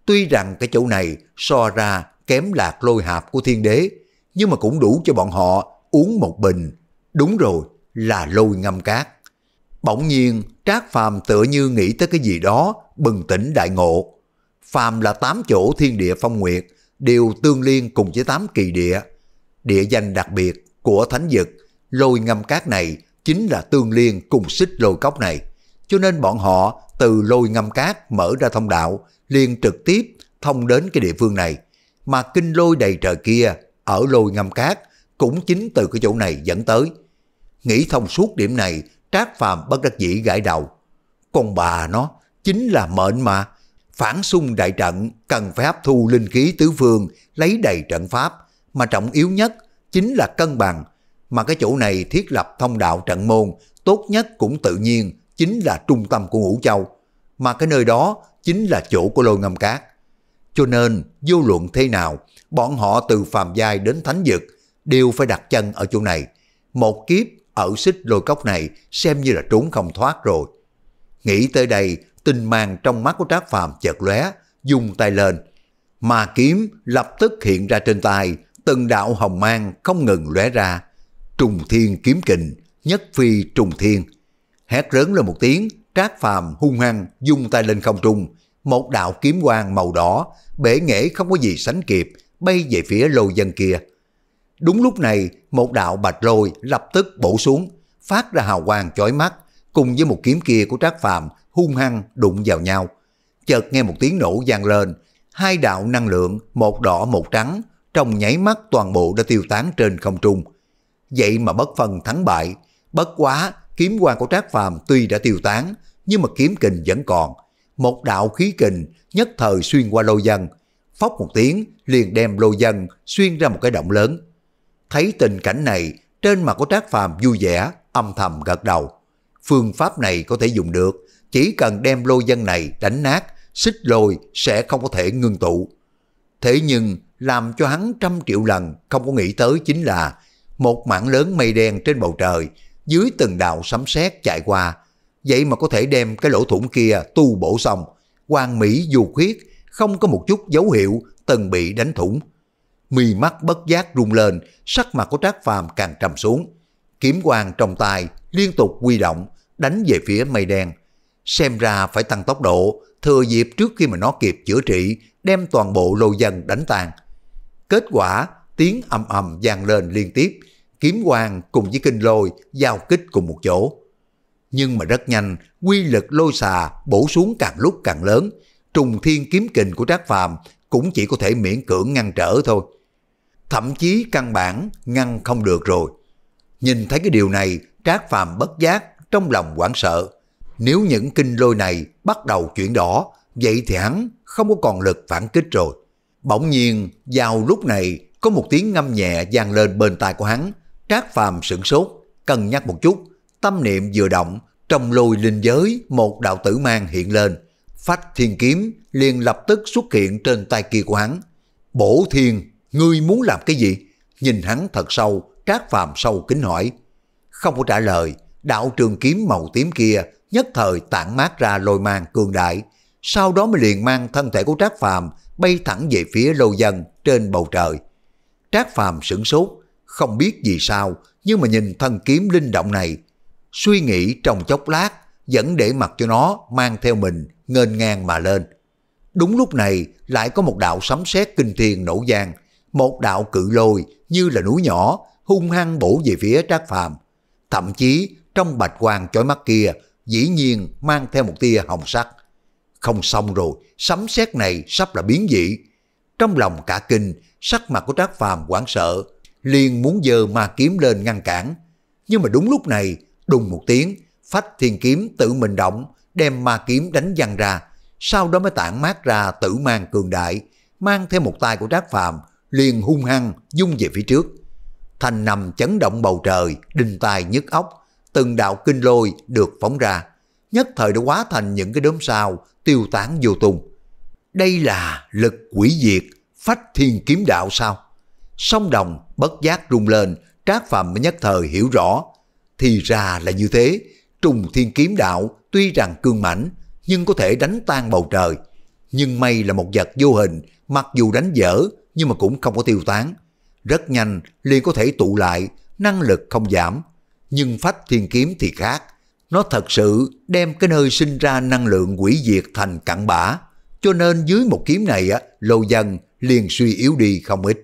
Tuy rằng cái chỗ này so ra kém lạc lôi hạp của thiên đế, nhưng mà cũng đủ cho bọn họ uống một bình. Đúng rồi, là lôi ngâm cát. Bỗng nhiên, Trác Phàm tựa như nghĩ tới cái gì đó, bừng tỉnh đại ngộ. Phàm là tám chỗ thiên địa phong nguyệt, đều tương liên cùng với tám kỳ địa. Địa danh đặc biệt của thánh vực lôi ngâm cát này chính là tương liên cùng xích lôi cốc này. Cho nên bọn họ từ lôi ngâm cát mở ra thông đạo, liền trực tiếp thông đến cái địa phương này. Mà kinh lôi đầy trời kia ở lôi ngâm cát cũng chính từ cái chỗ này dẫn tới. Nghĩ thông suốt điểm này, Trác Phàm bất đắc dĩ gãi đầu. Con bà nó chính là mệnh mà, phản xung đại trận cần phải hấp thu linh khí tứ phương, lấy đầy trận pháp, mà trọng yếu nhất chính là cân bằng, mà cái chỗ này thiết lập thông đạo trận môn, tốt nhất cũng tự nhiên chính là trung tâm của Ngũ Châu, mà cái nơi đó chính là chỗ của lôi ngâm cát. Cho nên, vô luận thế nào, bọn họ từ phàm giai đến thánh dực đều phải đặt chân ở chỗ này. Một kiếp ở xích lôi cốc này xem như là trốn không thoát rồi. Nghĩ tới đây, tinh mang trong mắt của Trác Phàm chợt lóe, dùng tay lên. Mà kiếm lập tức hiện ra trên tay, từng đạo hồng mang không ngừng lóe ra. Trùng thiên kiếm kình, nhất phi trùng thiên. Hét lớn lên một tiếng, Trác Phàm hung hăng dùng tay lên không trung, một đạo kiếm quang màu đỏ, bể nghệ không có gì sánh kịp, bay về phía lô dân kia. Đúng lúc này, một đạo bạch lôi lập tức bổ xuống, phát ra hào quang chói mắt, cùng với một kiếm kia của Trác Phàm hung hăng đụng vào nhau. Chợt nghe một tiếng nổ vang lên, hai đạo năng lượng, một đỏ một trắng, trong nháy mắt toàn bộ đã tiêu tán trên không trung. Vậy mà bất phân thắng bại, bất quá kiếm quan của Trác Phàm tuy đã tiêu tán, nhưng mà kiếm kình vẫn còn. Một đạo khí kình nhất thời xuyên qua lô dân, phóc một tiếng liền đem lô dân xuyên ra một cái động lớn. Thấy tình cảnh này, trên mặt của Trác Phàm vui vẻ, âm thầm gật đầu. Phương pháp này có thể dùng được, chỉ cần đem lô dân này đánh nát, xích lôi sẽ không có thể ngưng tụ. Thế nhưng, làm cho hắn trăm triệu lần không có nghĩ tới chính là một mảng lớn mây đen trên bầu trời, dưới từng đạo sấm sét chạy qua, vậy mà có thể đem cái lỗ thủng kia tu bổ xong, quan mỹ dù khuyết không có một chút dấu hiệu từng bị đánh thủng. Mì mắt bất giác rung lên, sắc mặt của Trác Phàm càng trầm xuống. Kiếm quang trong tay liên tục quy động, đánh về phía mây đen. Xem ra phải tăng tốc độ, thừa dịp trước khi mà nó kịp chữa trị, đem toàn bộ lô dân đánh tàn. Kết quả, tiếng ầm ầm vang lên liên tiếp, kiếm quang cùng với kinh lôi giao kích cùng một chỗ. Nhưng mà rất nhanh, quy lực lôi xà bổ xuống càng lúc càng lớn, trùng thiên kiếm kình của Trác Phàm cũng chỉ có thể miễn cưỡng ngăn trở thôi. Thậm chí căn bản ngăn không được rồi. Nhìn thấy cái điều này, Trác Phàm bất giác trong lòng hoảng sợ. Nếu những kinh lôi này bắt đầu chuyển đỏ, vậy thì hắn không có còn lực phản kích rồi. Bỗng nhiên, vào lúc này, có một tiếng ngâm nhẹ vang lên bên tai của hắn. Trác Phàm sửng sốt, cân nhắc một chút, tâm niệm vừa động, trong lôi linh giới một đạo tử mang hiện lên Phách thiên kiếm liền lập tức xuất hiện trên tay kia của hắn. Bổ thiên, ngươi muốn làm cái gì? Nhìn hắn thật sâu, trác phàm sâu kính hỏi. Không có trả lời, đạo trường kiếm màu tím kia nhất thời tản mát ra lôi mang cường đại. Sau đó mới liền mang thân thể của trác phàm bay thẳng về phía lâu dân trên bầu trời. Trác phàm sửng sốt, không biết vì sao, nhưng mà nhìn thân kiếm linh động này, suy nghĩ trong chốc lát, vẫn để mặc cho nó mang theo mình ngênh ngang mà lên. Đúng lúc này lại có một đạo sấm sét kinh thiên nổ giang, một đạo cự lôi như là núi nhỏ hung hăng bổ về phía Trác Phàm. Thậm chí trong bạch quang chói mắt kia dĩ nhiên mang theo một tia hồng sắc. Không xong rồi, sấm sét này sắp là biến dị. Trong lòng cả kinh, sắc mặt của Trác Phàm hoảng sợ, liền muốn giơ ma kiếm lên ngăn cản. Nhưng mà đúng lúc này, đùng một tiếng, phách thiên kiếm tự mình động, đem ma kiếm đánh văng ra, sau đó mới tản mát ra tử mang cường đại, mang theo một tay của Trác Phàm liền hung hăng dung về phía trước. Thành nằm chấn động bầu trời, đinh tai nhức óc, từng đạo kinh lôi được phóng ra, nhất thời đã hóa thành những cái đốm sao tiêu tán vô tung. Đây là lực quỷ diệt, phách thiên kiếm đạo sao? Sông đồng bất giác rung lên, Trác Phàm mới nhất thời hiểu rõ. Thì ra là như thế, trùng thiên kiếm đạo tuy rằng cương mãnh nhưng có thể đánh tan bầu trời. Nhưng mây là một vật vô hình, mặc dù đánh dở nhưng mà cũng không có tiêu tán. Rất nhanh liền có thể tụ lại, năng lực không giảm. Nhưng phách thiên kiếm thì khác. Nó thật sự đem cái nơi sinh ra năng lượng quỷ diệt thành cặn bã. Cho nên dưới một kiếm này á, lâu dần liền suy yếu đi không ít.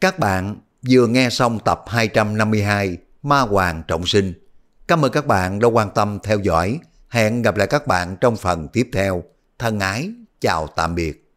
Các bạn vừa nghe xong tập 252 Ma Hoàng Trọng Sinh Cảm ơn các bạn đã quan tâm theo dõi. Hẹn gặp lại các bạn trong phần tiếp theo. Thân ái, chào tạm biệt.